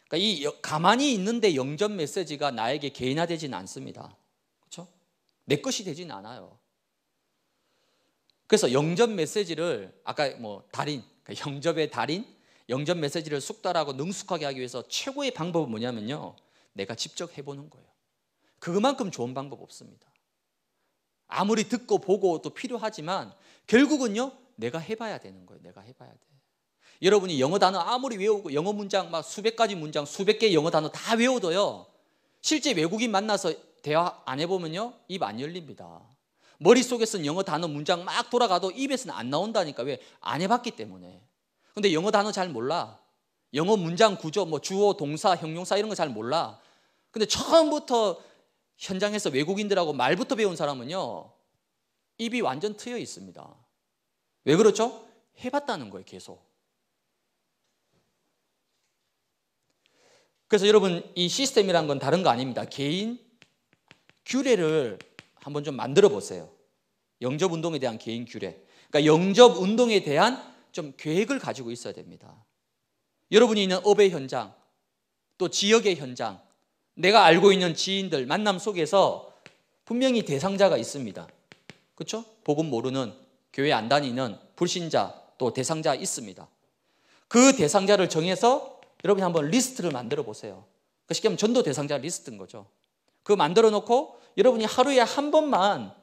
그러니까 이 가만히 있는데 영접 메시지가 나에게 개인화되지는 않습니다. 그렇죠? 내 것이 되지 않아요. 그래서 영접 메시지를 아까 뭐 달인, 그러니까 영접의 달인, 영접 메시지를 숙달하고 능숙하게 하기 위해서 최고의 방법은 뭐냐면요. 내가 직접 해보는 거예요. 그만큼 좋은 방법 없습니다. 아무리 듣고 보고 도 필요하지만 결국은요 내가 해봐야 되는 거예요. 내가 해봐야 돼. 여러분이 영어 단어 아무리 외우고 영어 문장 막 수백 가지 문장 수백 개 영어 단어 다 외워도요 실제 외국인 만나서 대화 안 해보면요 입 안 열립니다. 머릿속에선 영어 단어 문장 막 돌아가도 입에서는 안 나온다니까 왜 안 해봤기 때문에. 근데 영어 단어 잘 몰라. 영어 문장 구조 뭐 주어 동사 형용사 이런 거 잘 몰라. 근데 처음부터 현장에서 외국인들하고 말부터 배운 사람은요, 입이 완전 트여 있습니다. 왜 그렇죠? 해봤다는 거예요, 계속. 그래서 여러분, 이 시스템이란 건 다른 거 아닙니다. 개인 규례를 한번 좀 만들어 보세요. 영접 운동에 대한 개인 규례. 그러니까 영접 운동에 대한 좀 계획을 가지고 있어야 됩니다. 여러분이 있는 업의 현장, 또 지역의 현장, 내가 알고 있는 지인들 만남 속에서 분명히 대상자가 있습니다. 그렇죠? 복음 모르는 교회 안 다니는 불신자 또 대상자 있습니다. 그 대상자를 정해서 여러분이 한번 리스트를 만들어 보세요. 그 쉽게 하면 전도 대상자 리스트인 거죠. 그 만들어 놓고 여러분이 하루에 한 번만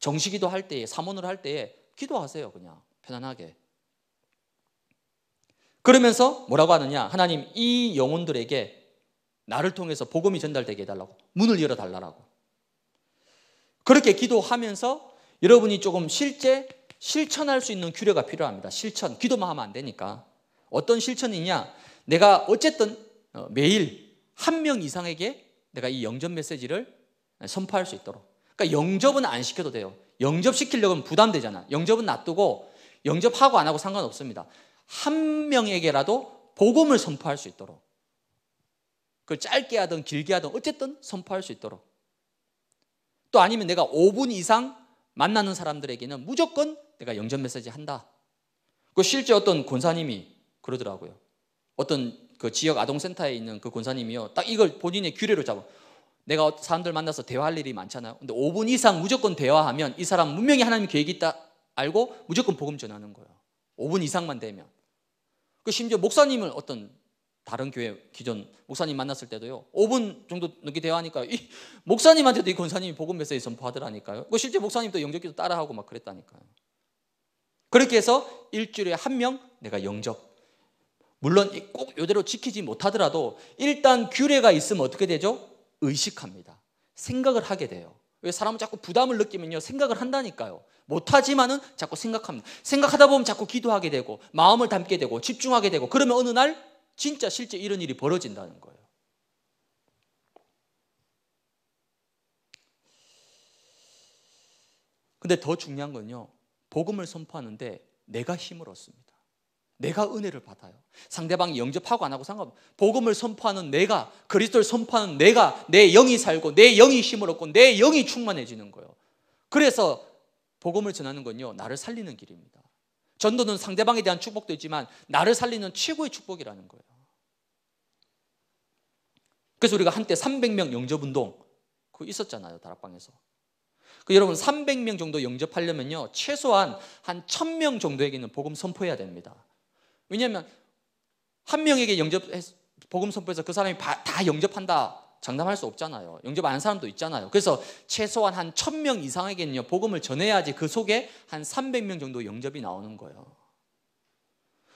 정시기도 할 때에 사문을 할 때에 기도하세요. 그냥 편안하게. 그러면서 뭐라고 하느냐? 하나님 이 영혼들에게 나를 통해서 복음이 전달되게 해달라고. 문을 열어달라고. 그렇게 기도하면서 여러분이 조금 실제 실천할 수 있는 규례가 필요합니다. 실천. 기도만 하면 안 되니까. 어떤 실천이냐? 내가 어쨌든 어, 매일 한 명 이상에게 내가 이 영접 메시지를 선포할 수 있도록. 그러니까 영접은 안 시켜도 돼요. 영접시키려면 부담되잖아. 영접은 놔두고 영접하고 안 하고 상관없습니다. 한 명에게라도 복음을 선포할 수 있도록. 그걸 짧게 하든 길게 하든 어쨌든 선포할 수 있도록 또 아니면 내가 5분 이상 만나는 사람들에게는 무조건 내가 영전 메시지 한다. 그 실제 어떤 권사님이 그러더라고요. 어떤 그 지역 아동센터에 있는 그 권사님이요. 딱 이걸 본인의 규례로 잡아. 내가 사람들 만나서 대화할 일이 많잖아요. 근데 5분 이상 무조건 대화하면 이 사람 분명히 하나님 계획이 있다 알고 무조건 복음 전하는 거예요. 5분 이상만 되면. 그 심지어 목사님을 어떤 다른 교회 기존 목사님 만났을 때도요. 5분 정도 늦게대화하니까이 목사님한테도 이 권사님이 복음 메시지 전파하더라니까요. 그 실제 목사님도 영접기도 따라하고 막 그랬다니까요. 그렇게 해서 일주일에 한 명 내가 영접. 물론 꼭 이대로 지키지 못하더라도 일단 규례가 있으면 어떻게 되죠? 의식합니다. 생각을 하게 돼요. 왜 사람은 자꾸 부담을 느끼면요 생각을 한다니까요. 못하지만은 자꾸 생각합니다. 생각하다 보면 자꾸 기도하게 되고 마음을 담게 되고 집중하게 되고 그러면 어느 날 진짜 실제 이런 일이 벌어진다는 거예요. 근데 더 중요한 건요. 복음을 선포하는데 내가 힘을 얻습니다. 내가 은혜를 받아요. 상대방이 영접하고 안 하고 상관없어. 복음을 선포하는 내가, 그리스도를 선포하는 내가 내 영이 살고 내 영이 힘을 얻고 내 영이 충만해지는 거예요. 그래서 복음을 전하는 건요. 나를 살리는 길입니다. 전도는 상대방에 대한 축복도 있지만 나를 살리는 최고의 축복이라는 거예요. 그래서 우리가 한때 300명 영접운동 그 있었잖아요 다락방에서. 그 여러분 300명 정도 영접하려면요 최소한 한 1000명 정도에게는 복음 선포해야 됩니다. 왜냐하면 한 명에게 영접 복음 선포해서 그 사람이 다 영접한다 장담할 수 없잖아요. 영접 안 한 사람도 있잖아요. 그래서 최소한 한 1000명 이상에게는요. 복음을 전해야지 그 속에 한 300명 정도 영접이 나오는 거예요.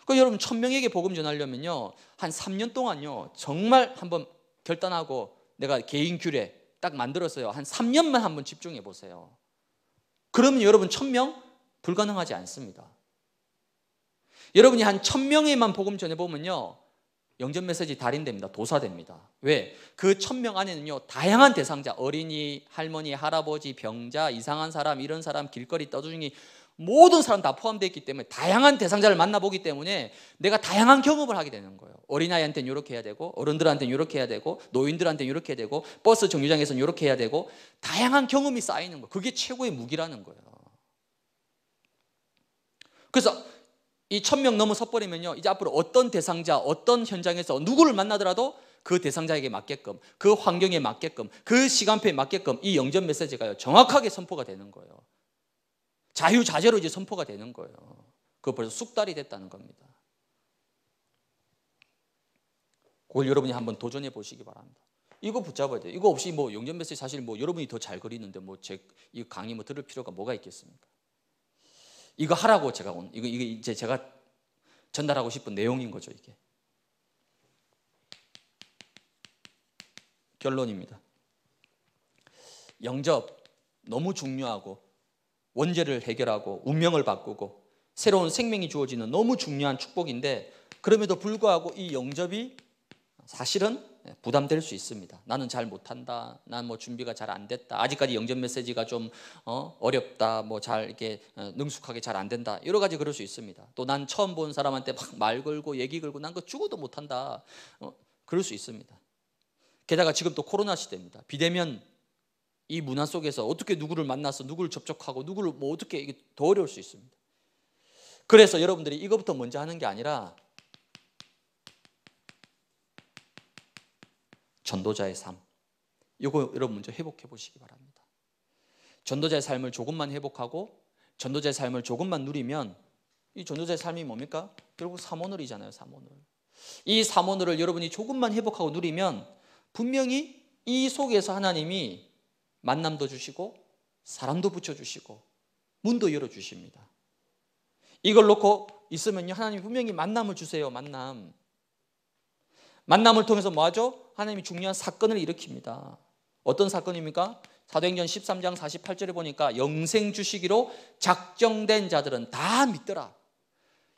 그 여러분 1000명에게 복음 전하려면요. 한 3년 동안요. 정말 한번 결단하고 내가 개인 규례 딱 만들었어요. 한 3년만 한번 집중해 보세요. 그러면 여러분 1000명 불가능하지 않습니다. 여러분이 한 1000명에만 복음 전해 보면요. 영접 메시지 달인됩니다. 도사됩니다. 왜? 그 천명 안에는요. 다양한 대상자, 어린이, 할머니, 할아버지, 병자, 이상한 사람, 이런 사람, 길거리 떠주중이 모든 사람 다 포함되어 있기 때문에 다양한 대상자를 만나보기 때문에 내가 다양한 경험을 하게 되는 거예요. 어린아이한테는 이렇게 해야 되고 어른들한테는 이렇게 해야 되고 노인들한테는 이렇게 해야 되고 버스 정류장에서는 이렇게 해야 되고 다양한 경험이 쌓이는 거예요. 그게 최고의 무기라는 거예요. 그래서 이천명 넘어섰버리면요. 이제 앞으로 어떤 대상자, 어떤 현장에서 누구를 만나더라도 그 대상자에게 맞게끔, 그 환경에 맞게끔, 그 시간표에 맞게끔 이 영전 메시지가 정확하게 선포가 되는 거예요. 자유자재로 이제 선포가 되는 거예요. 그거 벌써 쑥달이 됐다는 겁니다. 그걸 여러분이 한번 도전해 보시기 바랍니다. 이거 붙잡아야 돼요. 이거 없이 뭐 영전 메시지 사실 뭐 여러분이 더 잘 그리는데 뭐제 강의 뭐 들을 필요가 뭐가 있겠습니까? 이거 하라고 제가 온 이거 이게 이제 제가 전달하고 싶은 내용인 거죠 이게 결론입니다. 영접 너무 중요하고 원죄를 해결하고 운명을 바꾸고 새로운 생명이 주어지는 너무 중요한 축복인데 그럼에도 불구하고 이 영접이 사실은 부담될 수 있습니다. 나는 잘 못한다. 난 뭐 준비가 잘 안 됐다. 아직까지 영접 메시지가 좀 어, 렵다 뭐 잘 이렇게 어, 능숙하게 잘 안 된다. 여러 가지 그럴 수 있습니다. 또 난 처음 본 사람한테 막 말 걸고 얘기 걸고 난그 죽어도 못한다. 어, 그럴 수 있습니다. 게다가 지금 또 코로나 시대입니다. 비대면 이 문화 속에서 어떻게 누구를 만나서 누구를 접촉하고 누구를 뭐 어떻게 이게 더 어려울 수 있습니다. 그래서 여러분들이 이것부터 먼저 하는 게 아니라 전도자의 삶. 이거 여러분 먼저 회복해 보시기 바랍니다. 전도자의 삶을 조금만 회복하고 전도자의 삶을 조금만 누리면 이 전도자의 삶이 뭡니까? 결국 삼원을이잖아요, 삼원을. 이 삼원을 여러분이 조금만 회복하고 누리면 분명히 이 속에서 하나님이 만남도 주시고 사람도 붙여주시고 문도 열어주십니다. 이걸 놓고 있으면요, 하나님 분명히 만남을 주세요, 만남. 만남을 통해서 뭐하죠? 하나님이 중요한 사건을 일으킵니다. 어떤 사건입니까? 사도행전 13장 48절에 보니까 영생 주시기로 작정된 자들은 다 믿더라.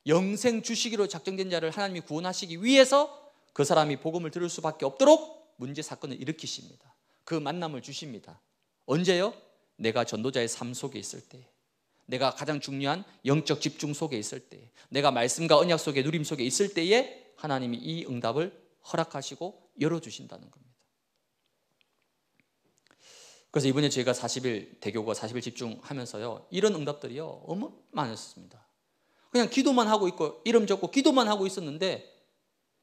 영생 주시기로 작정된 자를 하나님이 구원하시기 위해서 그 사람이 복음을 들을 수밖에 없도록 문제 사건을 일으키십니다. 그 만남을 주십니다. 언제요? 내가 전도자의 삶 속에 있을 때. 내가 가장 중요한 영적 집중 속에 있을 때. 내가 말씀과 언약 속에 누림 속에 있을 때에 하나님이 이 응답을 허락하시고 열어주신다는 겁니다. 그래서 이번에 제가 40일 대교과 40일 집중하면서요. 이런 응답들이요. 어마 많았습니다. 그냥 기도만 하고 있고 이름 적고 기도만 하고 있었는데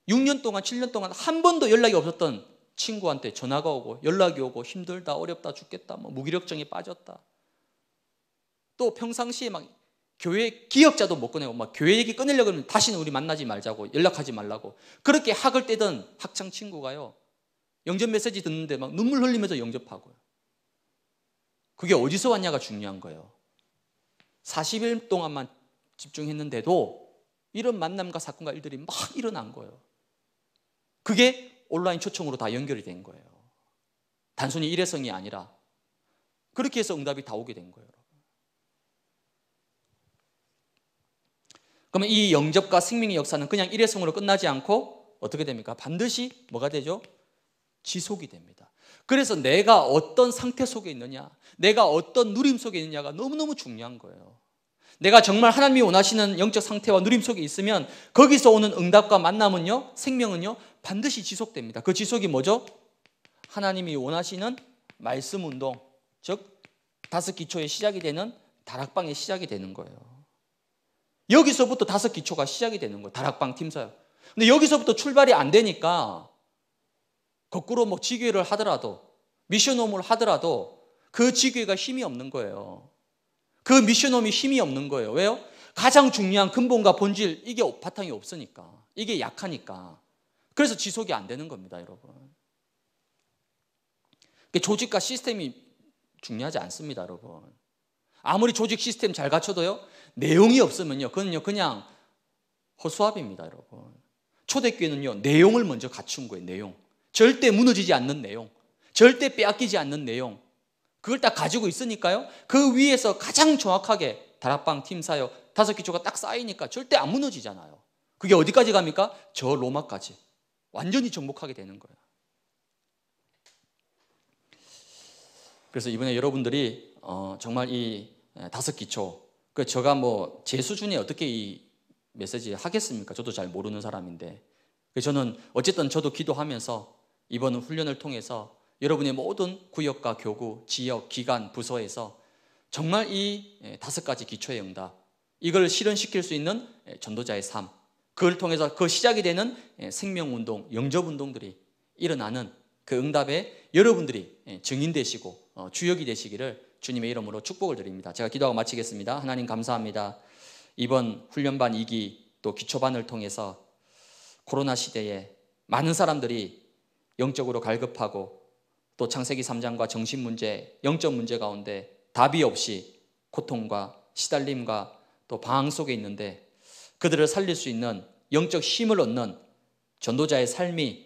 6년 동안 7년 동안 한 번도 연락이 없었던 친구한테 전화가 오고 연락이 오고 힘들다 어렵다 죽겠다 뭐 무기력증에 빠졌다. 또 평상시에 막 교회 기억자도 못 꺼내고 막 교회 얘기 꺼내려고 하면 다시는 우리 만나지 말자고 연락하지 말라고 그렇게 학을 떼던 학창 친구가요 영접 메시지 듣는데 막 눈물 흘리면서 영접하고요 그게 어디서 왔냐가 중요한 거예요 40일 동안만 집중했는데도 이런 만남과 사건과 일들이 막 일어난 거예요 그게 온라인 초청으로 다 연결이 된 거예요 단순히 일회성이 아니라 그렇게 해서 응답이 다 오게 된 거예요 그러면 이 영접과 생명의 역사는 그냥 일회성으로 끝나지 않고 어떻게 됩니까? 반드시 뭐가 되죠? 지속이 됩니다. 그래서 내가 어떤 상태 속에 있느냐, 내가 어떤 누림 속에 있느냐가 너무너무 중요한 거예요. 내가 정말 하나님이 원하시는 영적 상태와 누림 속에 있으면 거기서 오는 응답과 만남은요, 생명은요, 반드시 지속됩니다. 그 지속이 뭐죠? 하나님이 원하시는 말씀 운동, 즉, 다섯 기초의 시작이 되는 다락방의 시작이 되는 거예요. 여기서부터 다섯 기초가 시작이 되는 거예요. 다락방 팀 사역. 근데 여기서부터 출발이 안 되니까 거꾸로 뭐 지교회를 하더라도 미션홈을 하더라도 그 지교회가 힘이 없는 거예요. 그 미션홈이 힘이 없는 거예요. 왜요? 가장 중요한 근본과 본질 이게 바탕이 없으니까 이게 약하니까 그래서 지속이 안 되는 겁니다, 여러분. 그러니까 조직과 시스템이 중요하지 않습니다, 여러분. 아무리 조직 시스템 잘 갖춰도요. 내용이 없으면요. 그건요. 그냥 허수아비입니다, 여러분. 초대교회는요. 내용을 먼저 갖춘 거예요, 내용. 절대 무너지지 않는 내용. 절대 빼앗기지 않는 내용. 그걸 딱 가지고 있으니까요. 그 위에서 가장 정확하게 다락방 팀사요. 다섯 기초가 딱 쌓이니까 절대 안 무너지잖아요. 그게 어디까지 갑니까? 저 로마까지. 완전히 정복하게 되는 거예요. 그래서 이번에 여러분들이 어, 정말 이 예, 다섯 기초. 그 제가 뭐 제수준에 어떻게 이 메시지 하겠습니까? 저도 잘 모르는 사람인데. 그 저는 어쨌든 저도 기도하면서 이번 훈련을 통해서 여러분의 모든 구역과 교구, 지역, 기관, 부서에서 정말 이 예, 다섯 가지 기초의 응답, 이걸 실현시킬 수 있는 예, 전도자의 삶, 그걸 통해서 그 시작이 되는 생명운동, 영접운동들이 일어나는 그 응답에 여러분들이 증인 되시고 어, 주역이 되시기를 주님의 이름으로 축복을 드립니다. 제가 기도하고 마치겠습니다. 하나님 감사합니다. 이번 훈련반 2기 또 기초반을 통해서 코로나 시대에 많은 사람들이 영적으로 갈급하고 또 창세기 3장과 정신 문제, 영적 문제 가운데 답이 없이 고통과 시달림과 또 방황 속에 있는데 그들을 살릴 수 있는 영적 힘을 얻는 전도자의 삶이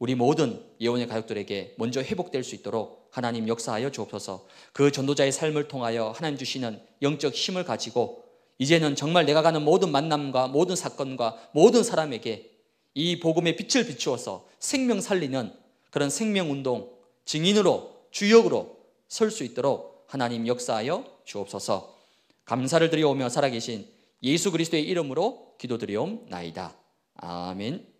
우리 모든 예원의 가족들에게 먼저 회복될 수 있도록 하나님 역사하여 주옵소서 그 전도자의 삶을 통하여 하나님 주시는 영적 힘을 가지고 이제는 정말 내가 가는 모든 만남과 모든 사건과 모든 사람에게 이 복음의 빛을 비추어서 생명 살리는 그런 생명운동 증인으로 주역으로 설 수 있도록 하나님 역사하여 주옵소서 감사를 드리오며 살아계신 예수 그리스도의 이름으로 기도드리옵나이다. 아멘.